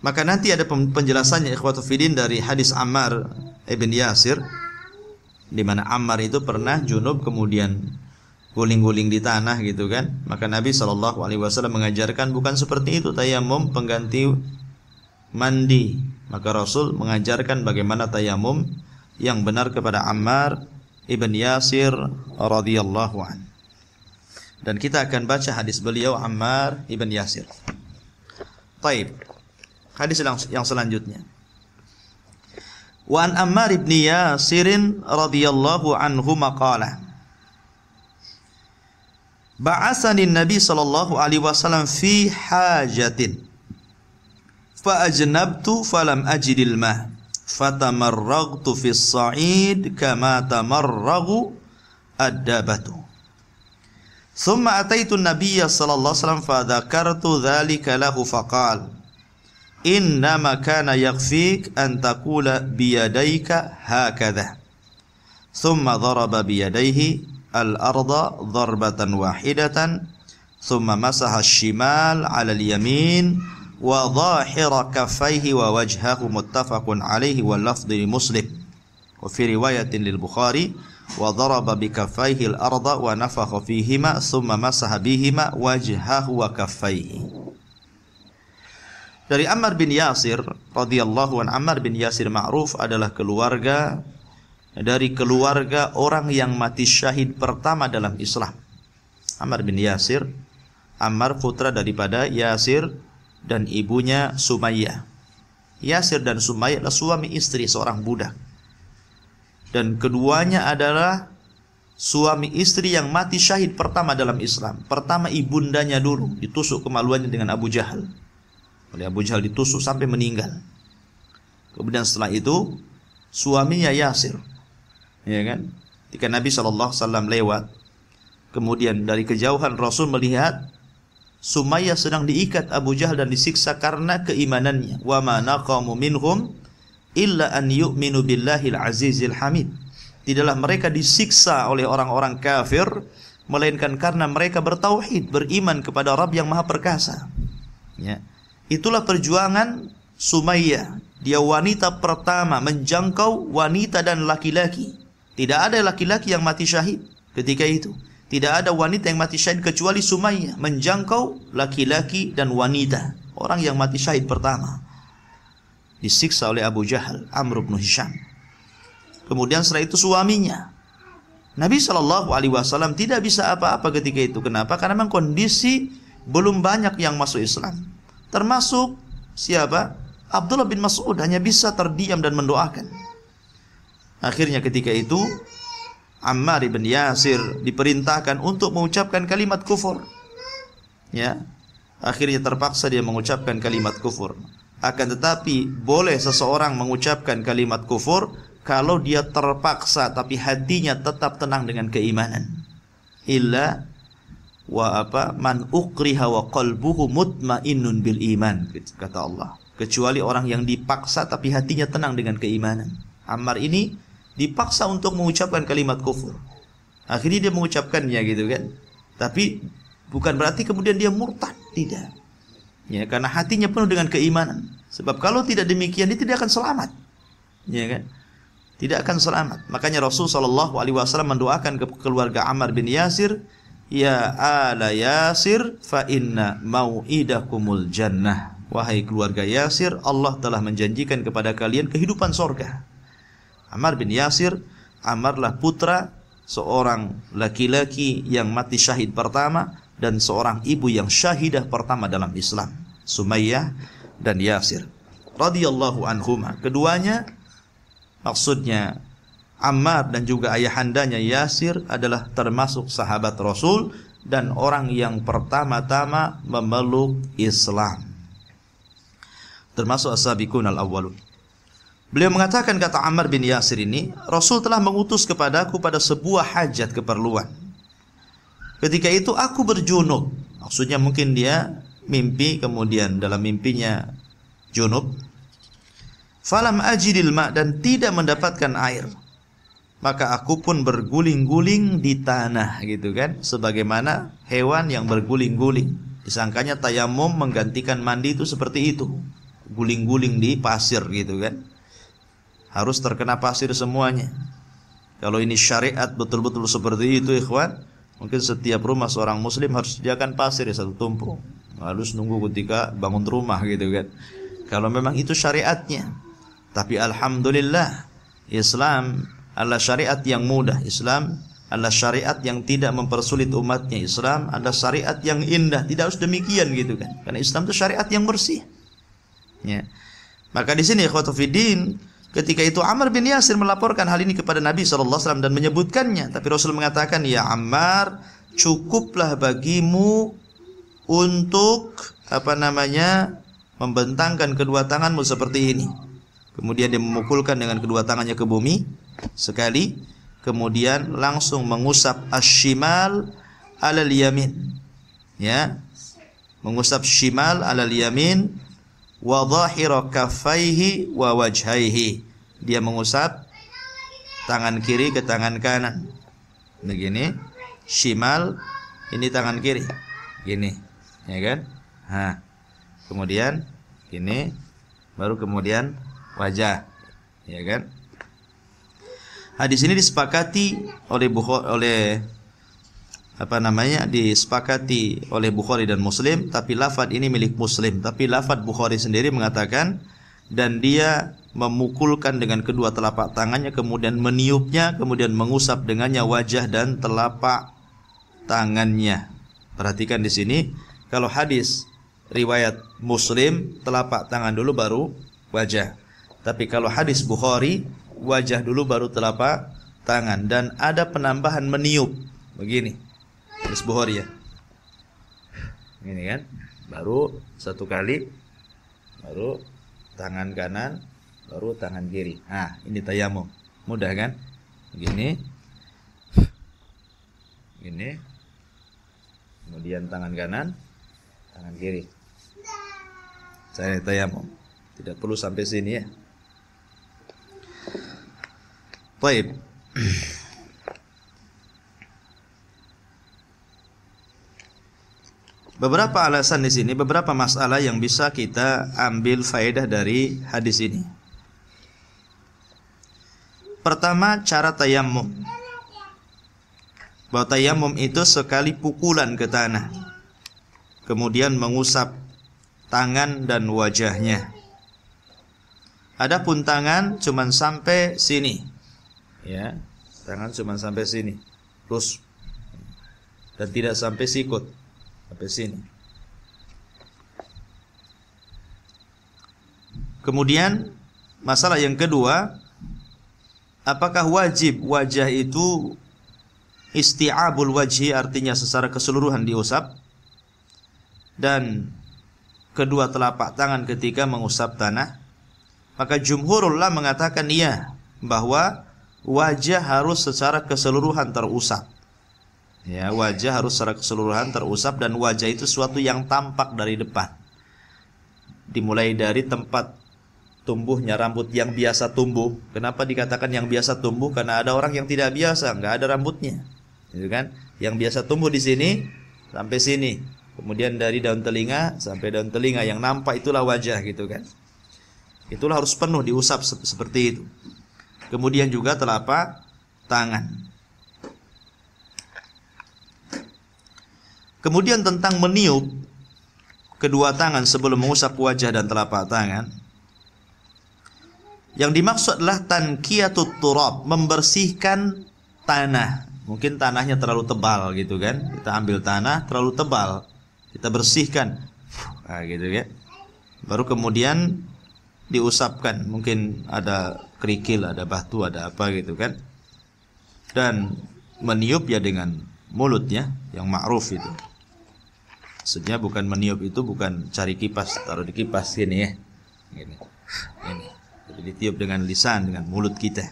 maka nanti ada penjelasannya ikhwatul fidin dari hadis Ammar ibn Yasir di mana Ammar itu pernah junub kemudian guling-guling di tanah gitu kan. Maka Nabi Shallallahu alaihi wasallam mengajarkan bukan seperti itu tayamum pengganti mandi. Maka Rasul mengajarkan bagaimana tayamum yang benar kepada Ammar ibn Yasir radhiyallahu an. Dan kita akan baca hadis beliau Ammar ibn Yasir. Taib. Hadis yang selanjutnya. Wan Ammar ibn Yasir radhiyallahu anhu maqala Ba'asani Nabi sallallahu alaihi wasallam fi hajatin fa ajnabtu falam ajidil ma fatamarragtu as sa'id kama tamarragu ad-dabatu thumma ataitu an-nabiyya sallallahu alaihi wasallam fa dhakartu dhalika lahu qala إنما كان يخفيك أن تقول بيديك هكذا ثم ضرب بيديه الأرض ضربة واحدة ثم مسح الشمال على اليمين وظاهر كفيه ووجهه متفق عليه واللفظ لمسلم وفي رواية للبخاري وضرب بكفيه الأرض ونفخ فيهما ثم مسح بهما وجهه وكفيه Dari Ammar bin Yasir radhiyallahu an Ammar bin Yasir ma'ruf adalah keluarga dari keluarga orang yang mati syahid pertama dalam Islam. Ammar bin Yasir, Ammar putra daripada Yasir dan ibunya Sumayyah. Yasir dan Sumayyah adalah suami istri seorang budak. Dan keduanya adalah suami istri yang mati syahid pertama dalam Islam. Pertama ibundanya dulu ditusuk kemaluannya dengan Abu Jahal oleh Abu Jahal ditusuk sampai meninggal. Kemudian setelah itu suaminya Yasir, ya kan? Ketika Nabi Shallallahu Alaihi Wasallam lewat, kemudian dari kejauhan Rasul melihat Sumaya sedang diikat Abu Jahal dan disiksa karena keimanannya. Wa mana naqamu minhum illa an yu'minu azizil hamid. Tidaklah mereka disiksa oleh orang-orang kafir melainkan karena mereka bertauhid, beriman kepada Rabb yang Maha Perkasa. Ya. Itulah perjuangan Sumayyah. Dia wanita pertama menjangkau wanita dan laki-laki. Tidak ada laki-laki yang mati syahid ketika itu. Tidak ada wanita yang mati syahid kecuali Sumayyah menjangkau laki-laki dan wanita. Orang yang mati syahid pertama. Disiksa oleh Abu Jahal, Amr bin Hisham. Kemudian setelah itu suaminya. Nabi Shallallahu Alaihi Wasallam tidak bisa apa-apa ketika itu. Kenapa? Karena memang kondisi belum banyak yang masuk Islam Termasuk siapa? Abdullah bin Mas'ud hanya bisa terdiam dan mendoakan. Akhirnya ketika itu Ammar bin Yasir diperintahkan untuk mengucapkan kalimat kufur. Ya. Akhirnya terpaksa dia mengucapkan kalimat kufur. Akan tetapi boleh seseorang mengucapkan kalimat kufur kalau dia terpaksa tapi hatinya tetap tenang dengan keimanan. Illa wa apa man ukriha wa qalbuhu mutmainnun bil iman kata Allah kecuali orang yang dipaksa tapi hatinya tenang dengan keimanan Ammar ini dipaksa untuk mengucapkan kalimat kufur akhirnya dia mengucapkannya gitu kan tapi bukan berarti kemudian dia murtad tidak ya karena hatinya penuh dengan keimanan sebab kalau tidak demikian dia tidak akan selamat ya kan tidak akan selamat makanya Rasul Shallallahu alaihi wasallam mendoakan ke keluarga Ammar bin Yasir Ya ala Yasir fa inna mau'idakumul jannah. Wahai keluarga Yasir, Allah telah menjanjikan kepada kalian kehidupan sorga. Amar bin Yasir, Amarlah putra seorang laki-laki yang mati syahid pertama dan seorang ibu yang syahidah pertama dalam Islam, Sumayyah dan Yasir. Radiyallahu anhuma. Keduanya maksudnya Ammar dan juga ayahandanya Yasir adalah termasuk sahabat Rasul dan orang yang pertama-tama memeluk Islam. Termasuk as al-awwalun. Beliau mengatakan kata Ammar bin Yasir ini, Rasul telah mengutus kepadaku pada sebuah hajat keperluan. Ketika itu aku berjunub. Maksudnya mungkin dia mimpi kemudian dalam mimpinya junub. Falam ajidil ma dan tidak mendapatkan air maka aku pun berguling-guling di tanah gitu kan sebagaimana hewan yang berguling-guling disangkanya tayamum menggantikan mandi itu seperti itu guling-guling di pasir gitu kan harus terkena pasir semuanya kalau ini syariat betul-betul seperti itu ikhwan mungkin setiap rumah seorang muslim harus sediakan pasir ya satu tumpuk harus nunggu ketika bangun rumah gitu kan kalau memang itu syariatnya tapi alhamdulillah Islam adalah syariat yang mudah Islam adalah syariat yang tidak mempersulit umatnya Islam adalah syariat yang indah tidak harus demikian gitu kan karena Islam itu syariat yang bersih ya maka di sini khotofidin ketika itu Amr bin Yasir melaporkan hal ini kepada Nabi SAW dan menyebutkannya tapi Rasul mengatakan ya Amr, cukuplah bagimu untuk apa namanya membentangkan kedua tanganmu seperti ini kemudian dia memukulkan dengan kedua tangannya ke bumi sekali kemudian langsung mengusap asyimal alal yamin ya mengusap shimal alal yamin wa dhahira kaffaihi wa wajhaihi dia mengusap tangan kiri ke tangan kanan begini shimal ini tangan kiri gini ya kan ha kemudian gini baru kemudian wajah ya kan Hadis ini disepakati oleh Bukhari oleh apa namanya disepakati oleh Bukhari dan Muslim tapi lafadz ini milik Muslim tapi lafadz Bukhari sendiri mengatakan dan dia memukulkan dengan kedua telapak tangannya kemudian meniupnya kemudian mengusap dengannya wajah dan telapak tangannya perhatikan di sini kalau hadis riwayat Muslim telapak tangan dulu baru wajah tapi kalau hadis Bukhari wajah dulu baru telapak tangan dan ada penambahan meniup begini terus bohor ya ini kan baru satu kali baru tangan kanan baru tangan kiri nah ini tayamum mudah kan begini ini kemudian tangan kanan tangan kiri saya tayamum tidak perlu sampai sini ya طيب Beberapa alasan di sini, beberapa masalah yang bisa kita ambil faedah dari hadis ini. Pertama, cara tayamum. Bahwa tayamum itu sekali pukulan ke tanah. Kemudian mengusap tangan dan wajahnya. Ada pun tangan cuma sampai sini. Ya, tangan cuma sampai sini. Terus dan tidak sampai sikut. Sampai sini. Kemudian masalah yang kedua, apakah wajib wajah itu isti'abul wajhi artinya secara keseluruhan diusap dan kedua telapak tangan ketika mengusap tanah? Maka Jumhurullah mengatakan iya bahwa wajah harus secara keseluruhan terusap. Ya, wajah harus secara keseluruhan terusap dan wajah itu suatu yang tampak dari depan. Dimulai dari tempat tumbuhnya rambut yang biasa tumbuh. Kenapa dikatakan yang biasa tumbuh? Karena ada orang yang tidak biasa, nggak ada rambutnya, gitu kan? Yang biasa tumbuh di sini sampai sini. Kemudian dari daun telinga sampai daun telinga yang nampak itulah wajah gitu kan. Itulah harus penuh diusap seperti itu. Kemudian juga telapak tangan. Kemudian tentang meniup kedua tangan sebelum mengusap wajah dan telapak tangan. Yang dimaksud adalah tankiyatut turab, membersihkan tanah. Mungkin tanahnya terlalu tebal gitu kan. Kita ambil tanah terlalu tebal, kita bersihkan. Nah, gitu ya. Baru kemudian diusapkan mungkin ada kerikil ada batu ada apa gitu kan dan meniup ya dengan mulutnya yang ma'ruf itu maksudnya bukan meniup itu bukan cari kipas taruh di kipas sini ya ini ini jadi ditiup dengan lisan dengan mulut kita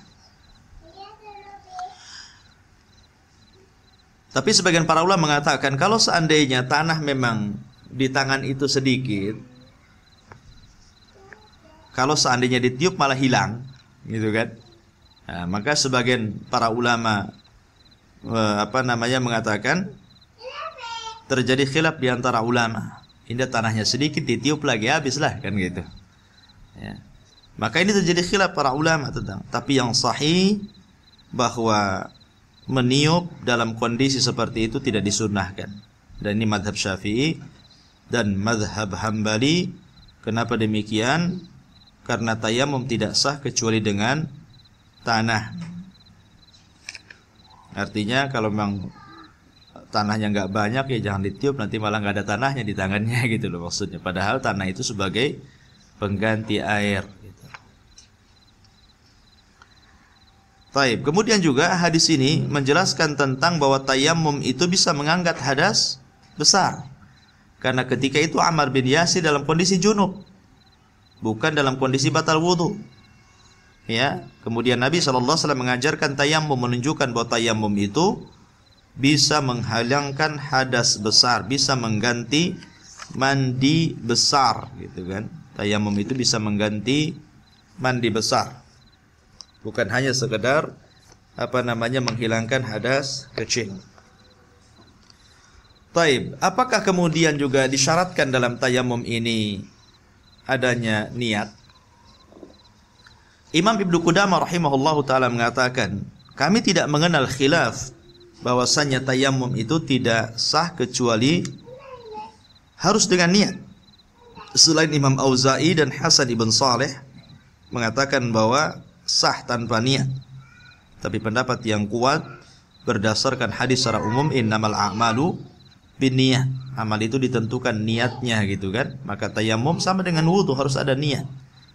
tapi sebagian para ulama mengatakan kalau seandainya tanah memang di tangan itu sedikit kalau seandainya ditiup malah hilang, gitu kan? Nah, maka sebagian para ulama eh, apa namanya mengatakan terjadi khilaf di antara ulama. Indah tanahnya sedikit ditiup lagi habislah kan gitu. Ya. Maka ini terjadi khilaf para ulama tentang. Tapi yang sahih bahwa meniup dalam kondisi seperti itu tidak disunahkan. Dan ini madhab syafi'i dan madhab hambali. Kenapa demikian? karena tayamum tidak sah kecuali dengan tanah. Artinya kalau memang tanahnya nggak banyak ya jangan ditiup nanti malah nggak ada tanahnya di tangannya gitu loh maksudnya. Padahal tanah itu sebagai pengganti air. Gitu. Taib. Kemudian juga hadis ini menjelaskan tentang bahwa tayamum itu bisa mengangkat hadas besar. Karena ketika itu Amar bin Yasir dalam kondisi junub bukan dalam kondisi batal wudhu. Ya, kemudian Nabi saw mengajarkan tayamum menunjukkan bahwa tayamum itu bisa menghalangkan hadas besar, bisa mengganti mandi besar, gitu kan? Tayamum itu bisa mengganti mandi besar, bukan hanya sekedar apa namanya menghilangkan hadas kecil. Taib, apakah kemudian juga disyaratkan dalam tayamum ini adanya niat. Imam Ibnu Qudamah rahimahullahu taala mengatakan, kami tidak mengenal khilaf bahwasanya tayamum itu tidak sah kecuali harus dengan niat. Selain Imam Auza'i dan Hasan ibn Saleh mengatakan bahwa sah tanpa niat. Tapi pendapat yang kuat berdasarkan hadis secara umum innamal a'malu biniyah. Amal itu ditentukan niatnya gitu kan. Maka tayamum sama dengan wudhu harus ada niat.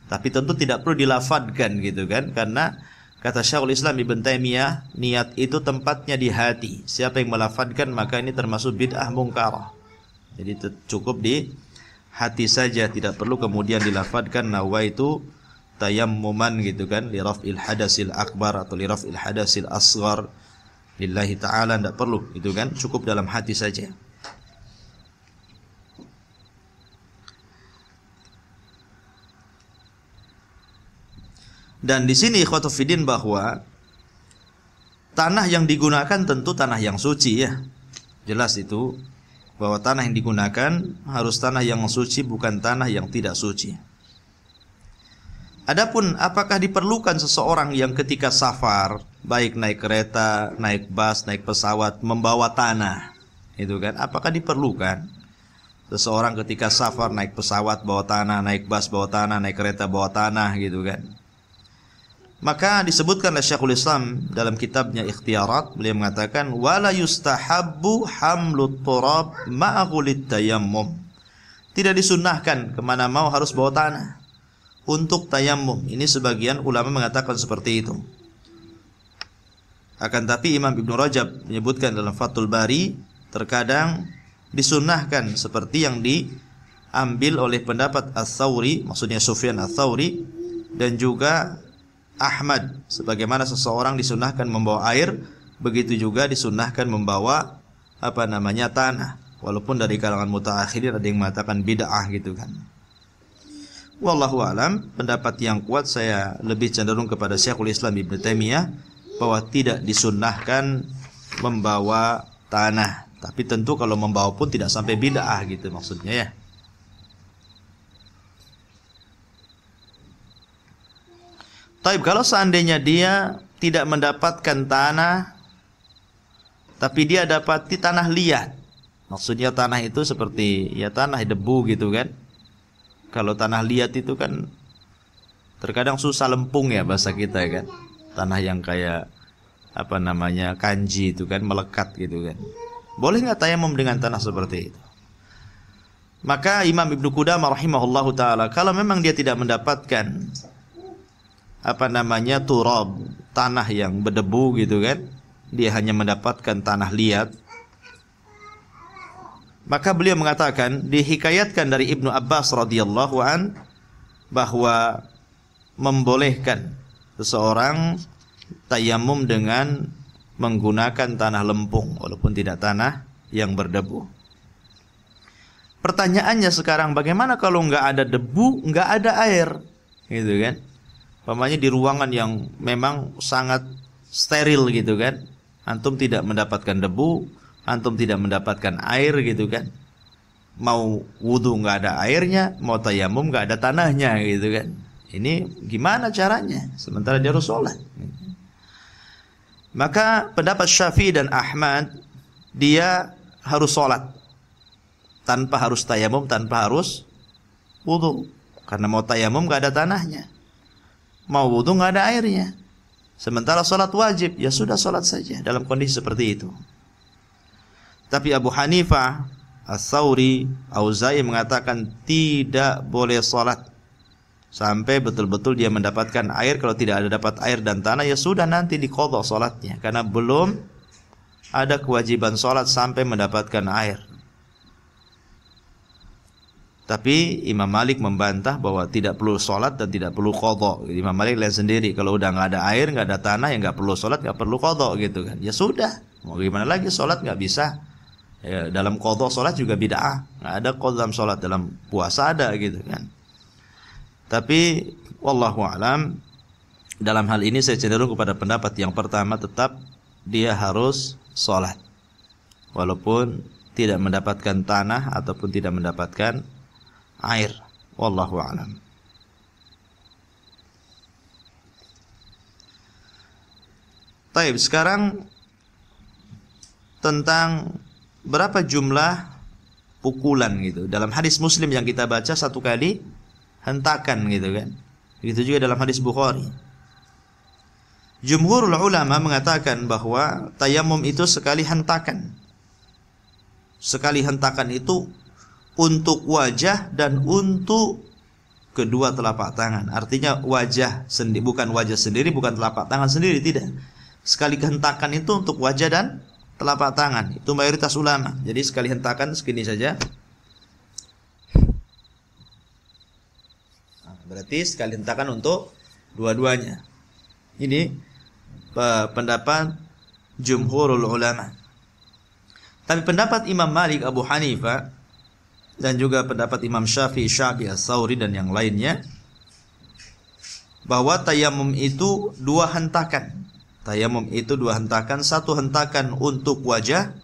Tapi tentu tidak perlu dilafadkan gitu kan karena kata Syaikhul Islam Ibn Taimiyah, niat itu tempatnya di hati. Siapa yang melafadkan maka ini termasuk bid'ah mungkar Jadi cukup di hati saja tidak perlu kemudian dilafadkan nawa itu tayamuman gitu kan li raf'il hadasil akbar atau li raf'il hadasil asgar lillahi taala tidak perlu gitu kan cukup dalam hati saja Dan di sini khotofidin bahwa tanah yang digunakan tentu tanah yang suci ya. Jelas itu bahwa tanah yang digunakan harus tanah yang suci bukan tanah yang tidak suci. Adapun apakah diperlukan seseorang yang ketika safar baik naik kereta, naik bus, naik pesawat membawa tanah itu kan apakah diperlukan seseorang ketika safar naik pesawat bawa tanah, naik bus bawa tanah, naik kereta bawa tanah gitu kan. Maka disebutkan oleh Syekhul Islam dalam kitabnya Ikhtiarat beliau mengatakan wala yustahabbu hamlut turab ma'agulit tayammum. Tidak disunahkan kemana mau harus bawa tanah untuk tayammum. Ini sebagian ulama mengatakan seperti itu. Akan tapi Imam Ibn Rajab menyebutkan dalam Fathul Bari terkadang disunahkan seperti yang diambil oleh pendapat ats maksudnya Sufyan ats dan juga Ahmad sebagaimana seseorang disunahkan membawa air begitu juga disunahkan membawa apa namanya tanah walaupun dari kalangan mutaakhirin ada yang mengatakan bid'ah gitu kan wallahu alam pendapat yang kuat saya lebih cenderung kepada Syekhul Islam Ibnu Taimiyah bahwa tidak disunahkan membawa tanah tapi tentu kalau membawa pun tidak sampai bid'ah gitu maksudnya ya Tapi kalau seandainya dia tidak mendapatkan tanah, tapi dia dapat di tanah liat. Maksudnya tanah itu seperti ya tanah debu gitu kan. Kalau tanah liat itu kan terkadang susah lempung ya bahasa kita kan. Tanah yang kayak apa namanya kanji itu kan melekat gitu kan. Boleh nggak tayamum dengan tanah seperti itu? Maka Imam Ibnu Qudamah rahimahullahu taala kalau memang dia tidak mendapatkan apa namanya turab, tanah yang berdebu gitu kan. Dia hanya mendapatkan tanah liat. Maka beliau mengatakan dihikayatkan dari Ibnu Abbas radhiyallahu an bahwa membolehkan seseorang tayamum dengan menggunakan tanah lempung walaupun tidak tanah yang berdebu. Pertanyaannya sekarang bagaimana kalau nggak ada debu, nggak ada air, gitu kan? Pemanya di ruangan yang memang sangat steril gitu kan. Antum tidak mendapatkan debu, antum tidak mendapatkan air gitu kan. Mau wudhu nggak ada airnya, mau tayamum nggak ada tanahnya gitu kan. Ini gimana caranya? Sementara dia harus sholat. Maka pendapat Syafi'i dan Ahmad dia harus sholat tanpa harus tayamum, tanpa harus wudhu. Karena mau tayamum gak ada tanahnya mau wudhu nggak ada airnya. Sementara sholat wajib, ya sudah sholat saja dalam kondisi seperti itu. Tapi Abu Hanifah, As-Sauri, Auzai mengatakan tidak boleh sholat sampai betul-betul dia mendapatkan air. Kalau tidak ada dapat air dan tanah, ya sudah nanti dikodok sholatnya. Karena belum ada kewajiban sholat sampai mendapatkan air. Tapi Imam Malik membantah bahwa tidak perlu sholat dan tidak perlu kodok. Imam Malik lihat sendiri kalau udah nggak ada air, nggak ada tanah, ya nggak perlu sholat, nggak perlu kodok gitu kan. Ya sudah, mau gimana lagi sholat nggak bisa. Ya, dalam kodok sholat juga bid'ah, nggak ada kodok dalam sholat dalam puasa ada gitu kan. Tapi wallahu alam dalam hal ini saya cenderung kepada pendapat yang pertama tetap dia harus sholat walaupun tidak mendapatkan tanah ataupun tidak mendapatkan air. Wallahu a'lam. Taib sekarang tentang berapa jumlah pukulan gitu. Dalam hadis Muslim yang kita baca satu kali hentakan gitu kan. Begitu juga dalam hadis Bukhari. Jumhur ulama mengatakan bahwa tayamum itu sekali hentakan. Sekali hentakan itu untuk wajah dan untuk kedua telapak tangan. Artinya wajah sendiri bukan wajah sendiri, bukan telapak tangan sendiri tidak. Sekali hentakan itu untuk wajah dan telapak tangan. Itu mayoritas ulama. Jadi sekali hentakan segini saja. Nah, berarti sekali hentakan untuk dua-duanya. Ini pendapat jumhurul ulama. Tapi pendapat Imam Malik Abu Hanifah dan juga pendapat Imam Syafi'i, Syafi'i, Sauri dan yang lainnya bahwa tayamum itu dua hentakan. Tayamum itu dua hentakan, satu hentakan untuk wajah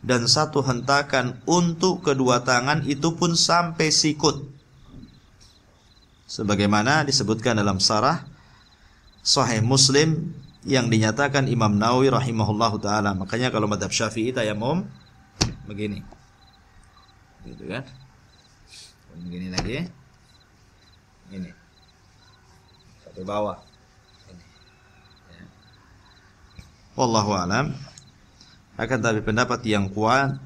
dan satu hentakan untuk kedua tangan itu pun sampai sikut. Sebagaimana disebutkan dalam sarah Sahih Muslim yang dinyatakan Imam Nawawi rahimahullahu taala. Makanya kalau madhab Syafi'i tayamum begini gitu kan begini lagi ini sampai bawah ini ya. Wallahu alam akan tapi pendapat yang kuat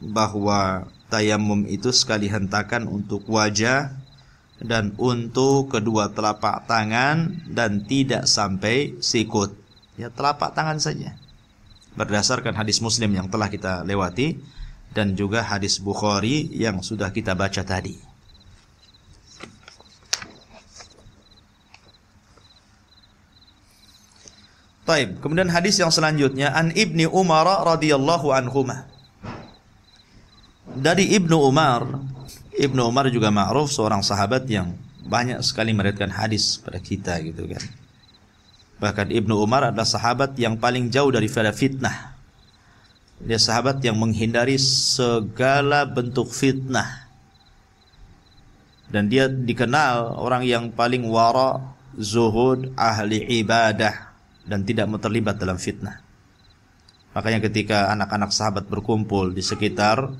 bahwa tayamum itu sekali hentakan untuk wajah dan untuk kedua telapak tangan dan tidak sampai sikut ya telapak tangan saja berdasarkan hadis muslim yang telah kita lewati dan juga hadis Bukhari yang sudah kita baca tadi. Taib. Kemudian hadis yang selanjutnya an Ibni Umar radhiyallahu anhu. Dari Ibnu Umar, Ibnu Umar juga ma'ruf seorang sahabat yang banyak sekali meriwayatkan hadis pada kita gitu kan. Bahkan Ibnu Umar adalah sahabat yang paling jauh dari fitnah dia sahabat yang menghindari segala bentuk fitnah dan dia dikenal orang yang paling wara zuhud ahli ibadah dan tidak mau terlibat dalam fitnah makanya ketika anak-anak sahabat berkumpul di sekitar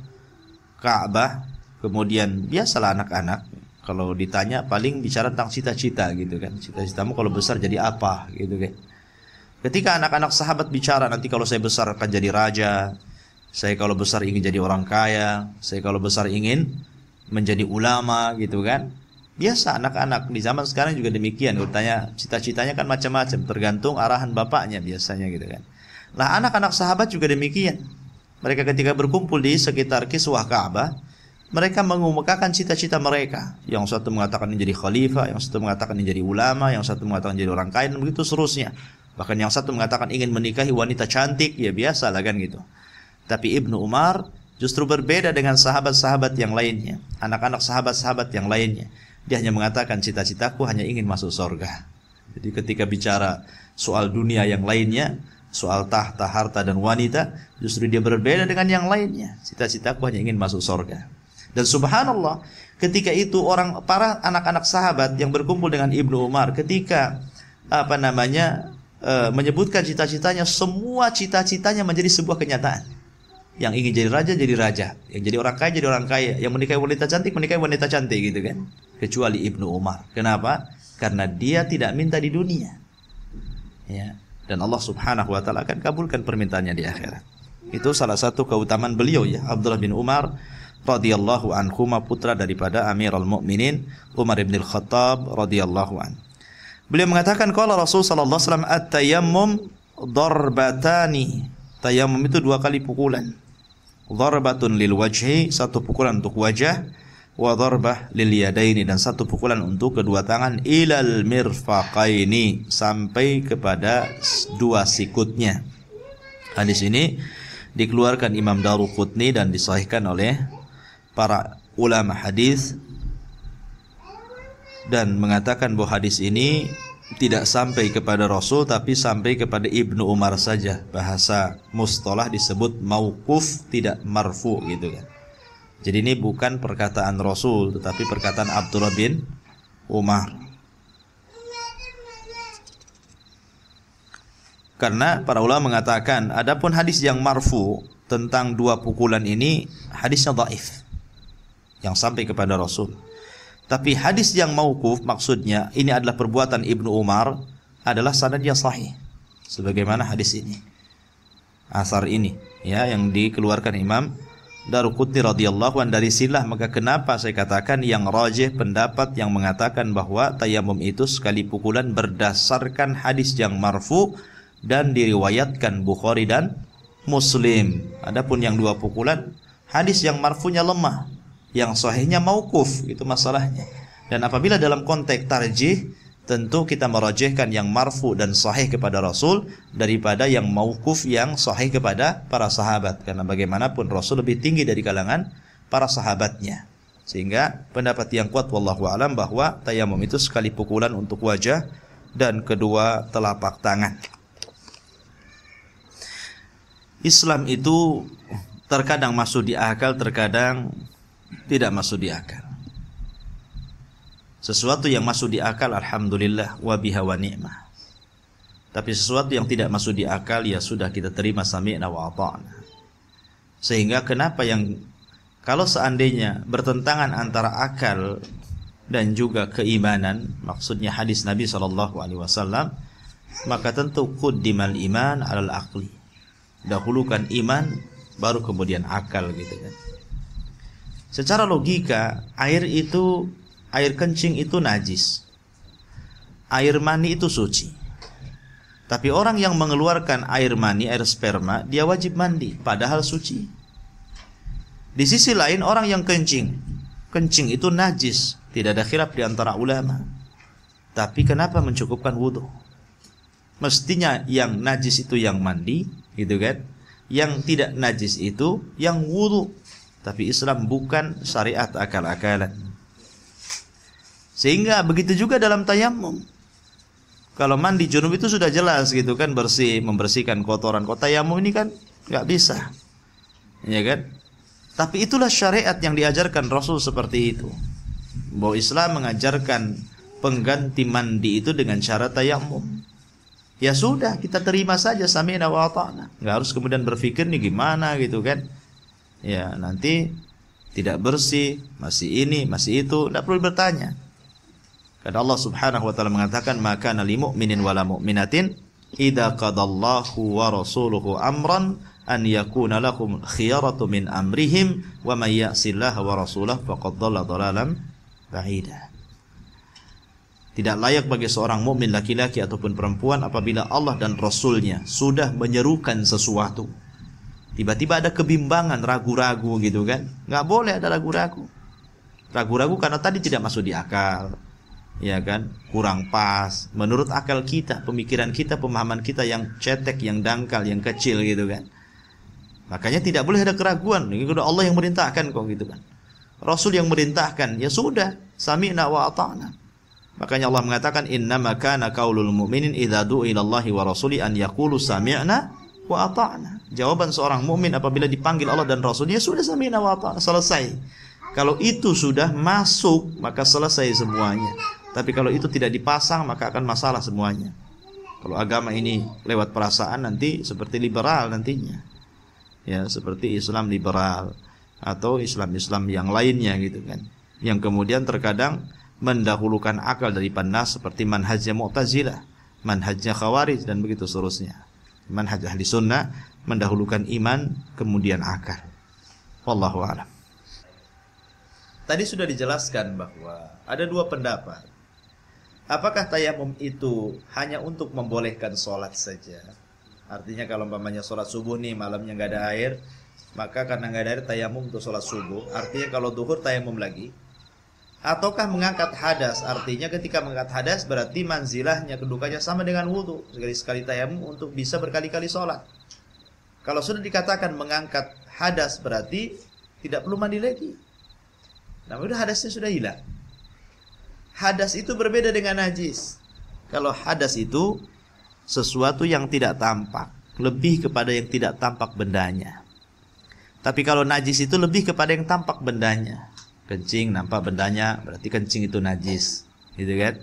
Ka'bah kemudian biasalah anak-anak kalau ditanya paling bicara tentang cita-cita gitu kan cita-citamu kalau besar jadi apa gitu kan Ketika anak-anak sahabat bicara nanti kalau saya besar akan jadi raja, saya kalau besar ingin jadi orang kaya, saya kalau besar ingin menjadi ulama gitu kan. Biasa anak-anak di zaman sekarang juga demikian. Kalau cita-citanya kan macam-macam, tergantung arahan bapaknya biasanya gitu kan. Nah, anak-anak sahabat juga demikian. Mereka ketika berkumpul di sekitar kiswah Ka'bah, mereka mengemukakan cita-cita mereka. Yang satu mengatakan menjadi khalifah, yang satu mengatakan menjadi ulama, yang satu mengatakan menjadi orang kaya, dan begitu seterusnya Bahkan yang satu mengatakan ingin menikahi wanita cantik, ya biasa lah kan gitu. Tapi Ibnu Umar justru berbeda dengan sahabat-sahabat yang lainnya, anak-anak sahabat-sahabat yang lainnya. Dia hanya mengatakan cita-citaku hanya ingin masuk surga. Jadi ketika bicara soal dunia yang lainnya, soal tahta, harta dan wanita, justru dia berbeda dengan yang lainnya. Cita-citaku hanya ingin masuk surga. Dan subhanallah, ketika itu orang para anak-anak sahabat yang berkumpul dengan Ibnu Umar ketika apa namanya e, menyebutkan cita-citanya, semua cita-citanya menjadi sebuah kenyataan. Yang ingin jadi raja jadi raja, yang jadi orang kaya jadi orang kaya, yang menikahi wanita cantik menikahi wanita cantik gitu kan. Kecuali Ibnu Umar. Kenapa? Karena dia tidak minta di dunia. Ya. Dan Allah Subhanahu wa taala akan kabulkan permintaannya di akhirat. Itu salah satu keutamaan beliau ya, Abdullah bin Umar radhiyallahu anhu putra daripada Amirul Mukminin Umar bin Al Khattab radhiyallahu anhu. Beliau mengatakan kalau Rasul sallallahu alaihi wasallam at-tayammum darbatani. Tayammum itu dua kali pukulan. Darbatun lil wajhi, satu pukulan untuk wajah, wa darbah lil yadaini dan satu pukulan untuk kedua tangan ilal mirfaqaini sampai kepada dua sikutnya. Hadis ini dikeluarkan Imam Daruqutni dan disahihkan oleh para ulama hadis dan mengatakan bahwa hadis ini tidak sampai kepada Rasul tapi sampai kepada Ibnu Umar saja bahasa mustalah disebut mauquf tidak marfu gitu kan jadi ini bukan perkataan Rasul tetapi perkataan Abdullah bin Umar karena para ulama mengatakan adapun hadis yang marfu tentang dua pukulan ini hadisnya dhaif yang sampai kepada Rasul tapi hadis yang mauquf maksudnya ini adalah perbuatan Ibnu Umar adalah sanadnya sahih. Sebagaimana hadis ini. Asar ini ya yang dikeluarkan Imam Daruqutni radhiyallahu an dari silah maka kenapa saya katakan yang rajih pendapat yang mengatakan bahwa tayamum itu sekali pukulan berdasarkan hadis yang marfu dan diriwayatkan Bukhari dan Muslim. Adapun yang dua pukulan hadis yang marfunya lemah yang sahihnya mauquf itu masalahnya. Dan apabila dalam konteks tarjih tentu kita merajihkan yang marfu dan sahih kepada Rasul daripada yang mauquf yang sahih kepada para sahabat karena bagaimanapun Rasul lebih tinggi dari kalangan para sahabatnya. Sehingga pendapat yang kuat wallahu alam bahwa tayamum itu sekali pukulan untuk wajah dan kedua telapak tangan. Islam itu terkadang masuk di akal, terkadang tidak masuk di akal. Sesuatu yang masuk di akal alhamdulillah wabiha wa ni'mah. Tapi sesuatu yang tidak masuk di akal ya sudah kita terima sami'na wa ata'na. Sehingga kenapa yang kalau seandainya bertentangan antara akal dan juga keimanan, maksudnya hadis Nabi saw maka tentu quddimal iman alal aqli. Dahulukan iman baru kemudian akal gitu kan. Secara logika, air itu air kencing itu najis. Air mani itu suci. Tapi orang yang mengeluarkan air mani, air sperma, dia wajib mandi padahal suci. Di sisi lain orang yang kencing, kencing itu najis, tidak ada khilaf di antara ulama. Tapi kenapa mencukupkan wudhu? Mestinya yang najis itu yang mandi, gitu kan? Yang tidak najis itu yang wudhu tapi Islam bukan syariat akal-akalan. Sehingga begitu juga dalam tayamum. Kalau mandi junub itu sudah jelas gitu kan bersih, membersihkan kotoran. Kota tayamum ini kan nggak bisa. Ya kan? Tapi itulah syariat yang diajarkan Rasul seperti itu. Bahwa Islam mengajarkan pengganti mandi itu dengan cara tayamum. Ya sudah, kita terima saja samina wa ta'na. Nggak harus kemudian berpikir nih gimana gitu kan ya nanti tidak bersih, masih ini, masih itu, tidak perlu bertanya. Karena Allah Subhanahu wa taala mengatakan maka lil mu'minin wala mu'minatin idza qadallahu wa rasuluhu amran an yakuna lahum khiyaratu min amrihim wa may ya'sillaha wa rasulah faqad dhalla dhalalan ba'ida. Tidak layak bagi seorang mukmin laki-laki ataupun perempuan apabila Allah dan Rasulnya sudah menyerukan sesuatu Tiba-tiba ada kebimbangan, ragu-ragu gitu kan. Nggak boleh ada ragu-ragu. Ragu-ragu karena tadi tidak masuk di akal. Ya kan? Kurang pas. Menurut akal kita, pemikiran kita, pemahaman kita yang cetek, yang dangkal, yang kecil gitu kan. Makanya tidak boleh ada keraguan. Ini sudah Allah yang merintahkan kok gitu kan. Rasul yang merintahkan. Ya sudah, sami wa ata'na. Makanya Allah mengatakan inna maka kaulul mu'minin idadu ilallahi wa rasuli an yakulu sami'na wa ata'na jawaban seorang mukmin apabila dipanggil Allah dan Rasulnya sudah samina wa selesai. Kalau itu sudah masuk maka selesai semuanya. Tapi kalau itu tidak dipasang maka akan masalah semuanya. Kalau agama ini lewat perasaan nanti seperti liberal nantinya. Ya, seperti Islam liberal atau Islam-Islam yang lainnya gitu kan. Yang kemudian terkadang mendahulukan akal daripada nas seperti manhajnya Mu'tazilah, manhajnya Khawarij dan begitu seterusnya manhaj ahli sunnah mendahulukan iman kemudian akal. wallahu alam tadi sudah dijelaskan bahwa ada dua pendapat apakah tayamum itu hanya untuk membolehkan sholat saja artinya kalau umpamanya sholat subuh nih malamnya nggak ada air maka karena nggak ada air tayamum untuk sholat subuh artinya kalau duhur tayamum lagi ataukah mengangkat hadas artinya ketika mengangkat hadas berarti manzilahnya kedudukannya sama dengan wudhu sekali-sekali tayamum untuk bisa berkali-kali sholat kalau sudah dikatakan mengangkat hadas berarti tidak perlu mandi lagi namun udah hadasnya sudah hilang hadas itu berbeda dengan najis kalau hadas itu sesuatu yang tidak tampak lebih kepada yang tidak tampak bendanya tapi kalau najis itu lebih kepada yang tampak bendanya kencing nampak bendanya berarti kencing itu najis gitu kan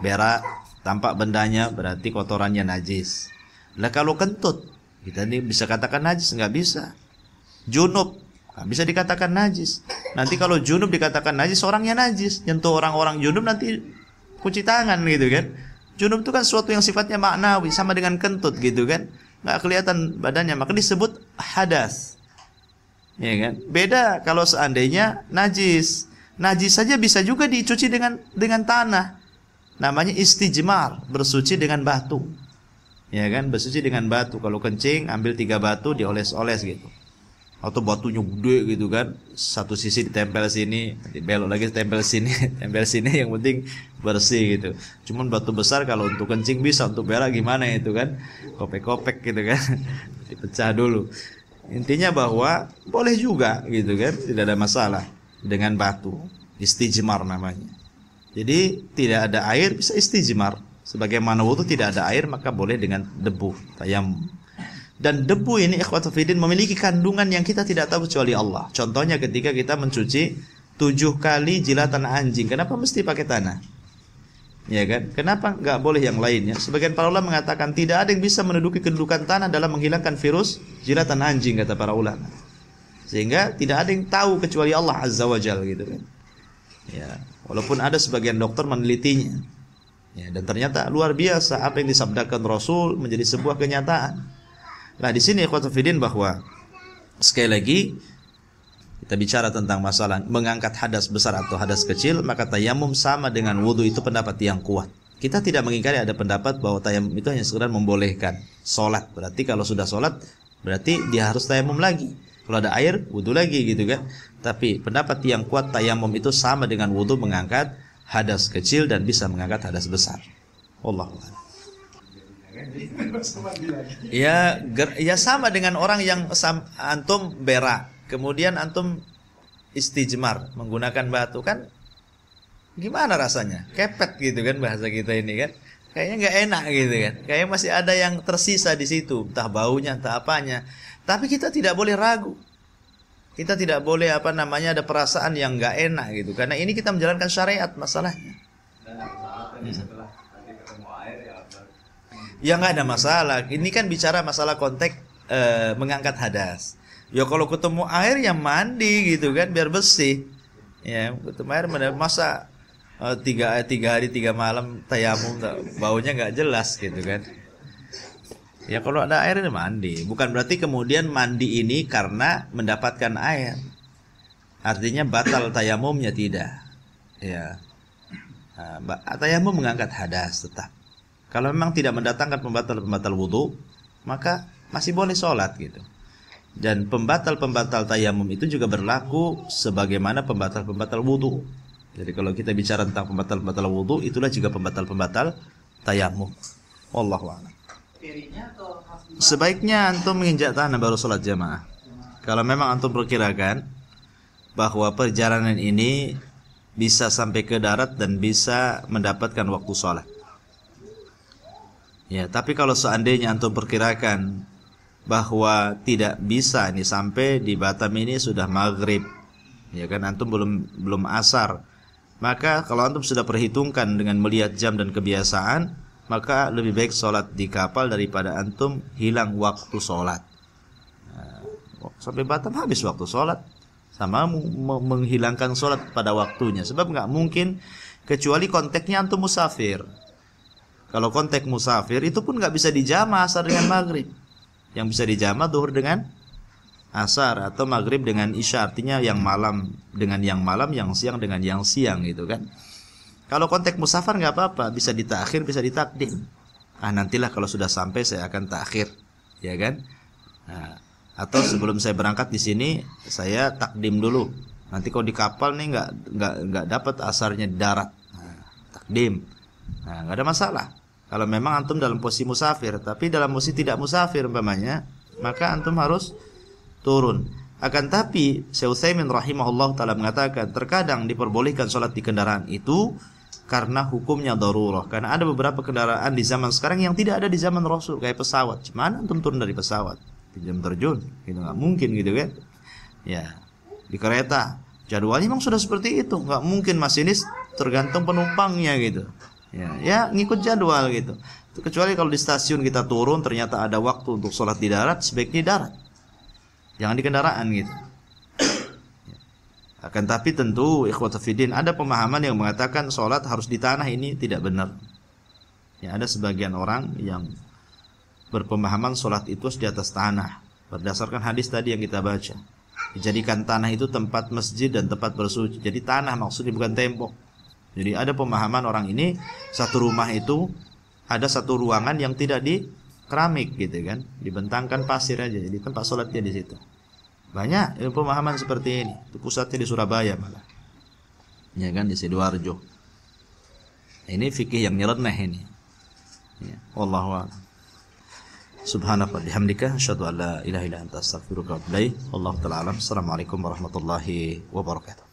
berak tampak bendanya berarti kotorannya najis lah kalau kentut kita ini bisa katakan najis nggak bisa junub nggak bisa dikatakan najis nanti kalau junub dikatakan najis orangnya najis nyentuh orang-orang junub nanti cuci tangan gitu kan junub itu kan suatu yang sifatnya maknawi sama dengan kentut gitu kan nggak kelihatan badannya maka disebut hadas ya kan? Beda kalau seandainya najis. Najis saja bisa juga dicuci dengan dengan tanah. Namanya istijmar, bersuci dengan batu. Ya kan, bersuci dengan batu. Kalau kencing ambil tiga batu dioles-oles gitu. Atau batunya gede gitu kan, satu sisi ditempel sini, belok lagi tempel sini, tempel sini yang penting bersih gitu. Cuman batu besar kalau untuk kencing bisa, untuk berak gimana itu kan? Kopek-kopek gitu kan. Dipecah dulu. Intinya bahwa boleh juga gitu kan, tidak ada masalah dengan batu, istijmar namanya. Jadi tidak ada air bisa istijmar. Sebagaimana wudu tidak ada air maka boleh dengan debu, tayam Dan debu ini ikhwatufidin memiliki kandungan yang kita tidak tahu kecuali Allah. Contohnya ketika kita mencuci tujuh kali jilatan anjing, kenapa mesti pakai tanah? ya kan? Kenapa nggak boleh yang lainnya? Sebagian para ulama mengatakan tidak ada yang bisa menduduki kedudukan tanah dalam menghilangkan virus jilatan anjing kata para ulama. Sehingga tidak ada yang tahu kecuali Allah Azza wa Jal gitu kan. Ya, walaupun ada sebagian dokter menelitinya. Ya, dan ternyata luar biasa apa yang disabdakan Rasul menjadi sebuah kenyataan. Nah, di sini ikhwatu bahwa sekali lagi kita bicara tentang masalah mengangkat hadas besar atau hadas kecil, maka tayamum sama dengan wudhu itu pendapat yang kuat. Kita tidak mengingkari ada pendapat bahwa tayamum itu hanya sekedar membolehkan sholat. Berarti kalau sudah sholat berarti dia harus tayamum lagi. Kalau ada air, wudhu lagi gitu kan. Tapi pendapat yang kuat tayamum itu sama dengan wudhu mengangkat hadas kecil dan bisa mengangkat hadas besar. Allah Ya, ya sama dengan orang yang antum berak kemudian antum istijmar menggunakan batu kan gimana rasanya kepet gitu kan bahasa kita ini kan kayaknya nggak enak gitu kan kayaknya masih ada yang tersisa di situ entah baunya entah apanya tapi kita tidak boleh ragu kita tidak boleh apa namanya ada perasaan yang nggak enak gitu karena ini kita menjalankan syariat masalahnya ya nggak ada masalah ini kan bicara masalah konteks e, mengangkat hadas ya kalau ketemu air ya mandi gitu kan biar bersih ya ketemu air mana masa uh, tiga eh, tiga hari tiga malam tayamum baunya nggak jelas gitu kan ya kalau ada air ya mandi bukan berarti kemudian mandi ini karena mendapatkan air artinya batal tayamumnya tidak ya nah, tayamum mengangkat hadas tetap kalau memang tidak mendatangkan pembatal pembatal wudhu maka masih boleh sholat gitu dan pembatal-pembatal tayamum itu juga berlaku sebagaimana pembatal-pembatal wudhu. Jadi kalau kita bicara tentang pembatal-pembatal wudhu, itulah juga pembatal-pembatal tayamum. Allahu a'lam. Sebaiknya antum menginjak tanah baru sholat jamaah. Kalau memang antum perkirakan bahwa perjalanan ini bisa sampai ke darat dan bisa mendapatkan waktu sholat. Ya, tapi kalau seandainya antum perkirakan bahwa tidak bisa ini sampai di Batam ini sudah maghrib ya kan antum belum belum asar maka kalau antum sudah perhitungkan dengan melihat jam dan kebiasaan maka lebih baik sholat di kapal daripada antum hilang waktu sholat nah, sampai Batam habis waktu sholat sama menghilangkan sholat pada waktunya sebab nggak mungkin kecuali konteksnya antum musafir kalau konteks musafir itu pun nggak bisa dijamah asar dengan maghrib yang bisa dijama duhur dengan asar atau maghrib dengan isya artinya yang malam dengan yang malam yang siang dengan yang siang gitu kan kalau konteks musafar nggak apa-apa bisa ditakhir bisa ditakdim ah nantilah kalau sudah sampai saya akan takhir ya kan nah, atau sebelum saya berangkat di sini saya takdim dulu nanti kalau di kapal nih nggak nggak nggak dapat asarnya darat nah, takdim nah nggak ada masalah kalau memang antum dalam posisi musafir, tapi dalam posisi tidak musafir umpamanya, maka antum harus turun. Akan tapi Syekh Utsaimin rahimahullah taala mengatakan terkadang diperbolehkan sholat di kendaraan itu karena hukumnya darurah. karena ada beberapa kendaraan di zaman sekarang yang tidak ada di zaman Rasul kayak pesawat cuman antum turun dari pesawat pinjam terjun itu nggak mungkin gitu kan ya di kereta jadwalnya memang sudah seperti itu nggak mungkin masinis tergantung penumpangnya gitu ya, ya ngikut jadwal gitu kecuali kalau di stasiun kita turun ternyata ada waktu untuk sholat di darat sebaiknya di darat jangan di kendaraan gitu ya. akan tapi tentu ikhwatafidin ada pemahaman yang mengatakan sholat harus di tanah ini tidak benar ya ada sebagian orang yang berpemahaman sholat itu di atas tanah berdasarkan hadis tadi yang kita baca dijadikan tanah itu tempat masjid dan tempat bersuci jadi tanah maksudnya bukan tembok jadi ada pemahaman orang ini satu rumah itu ada satu ruangan yang tidak di keramik gitu kan, dibentangkan pasir aja jadi tempat sholatnya di situ. Banyak pemahaman seperti ini. Itu pusatnya di Surabaya malah. Ya kan di Sidoarjo. Ini fikih yang nyeleneh ini. Ya, Allahu a'lam. Subhanaka bihamdika asyhadu an la ilaha illa anta astaghfiruka wa atubu ilaik. Wallahu taala alam. Assalamualaikum warahmatullahi wabarakatuh.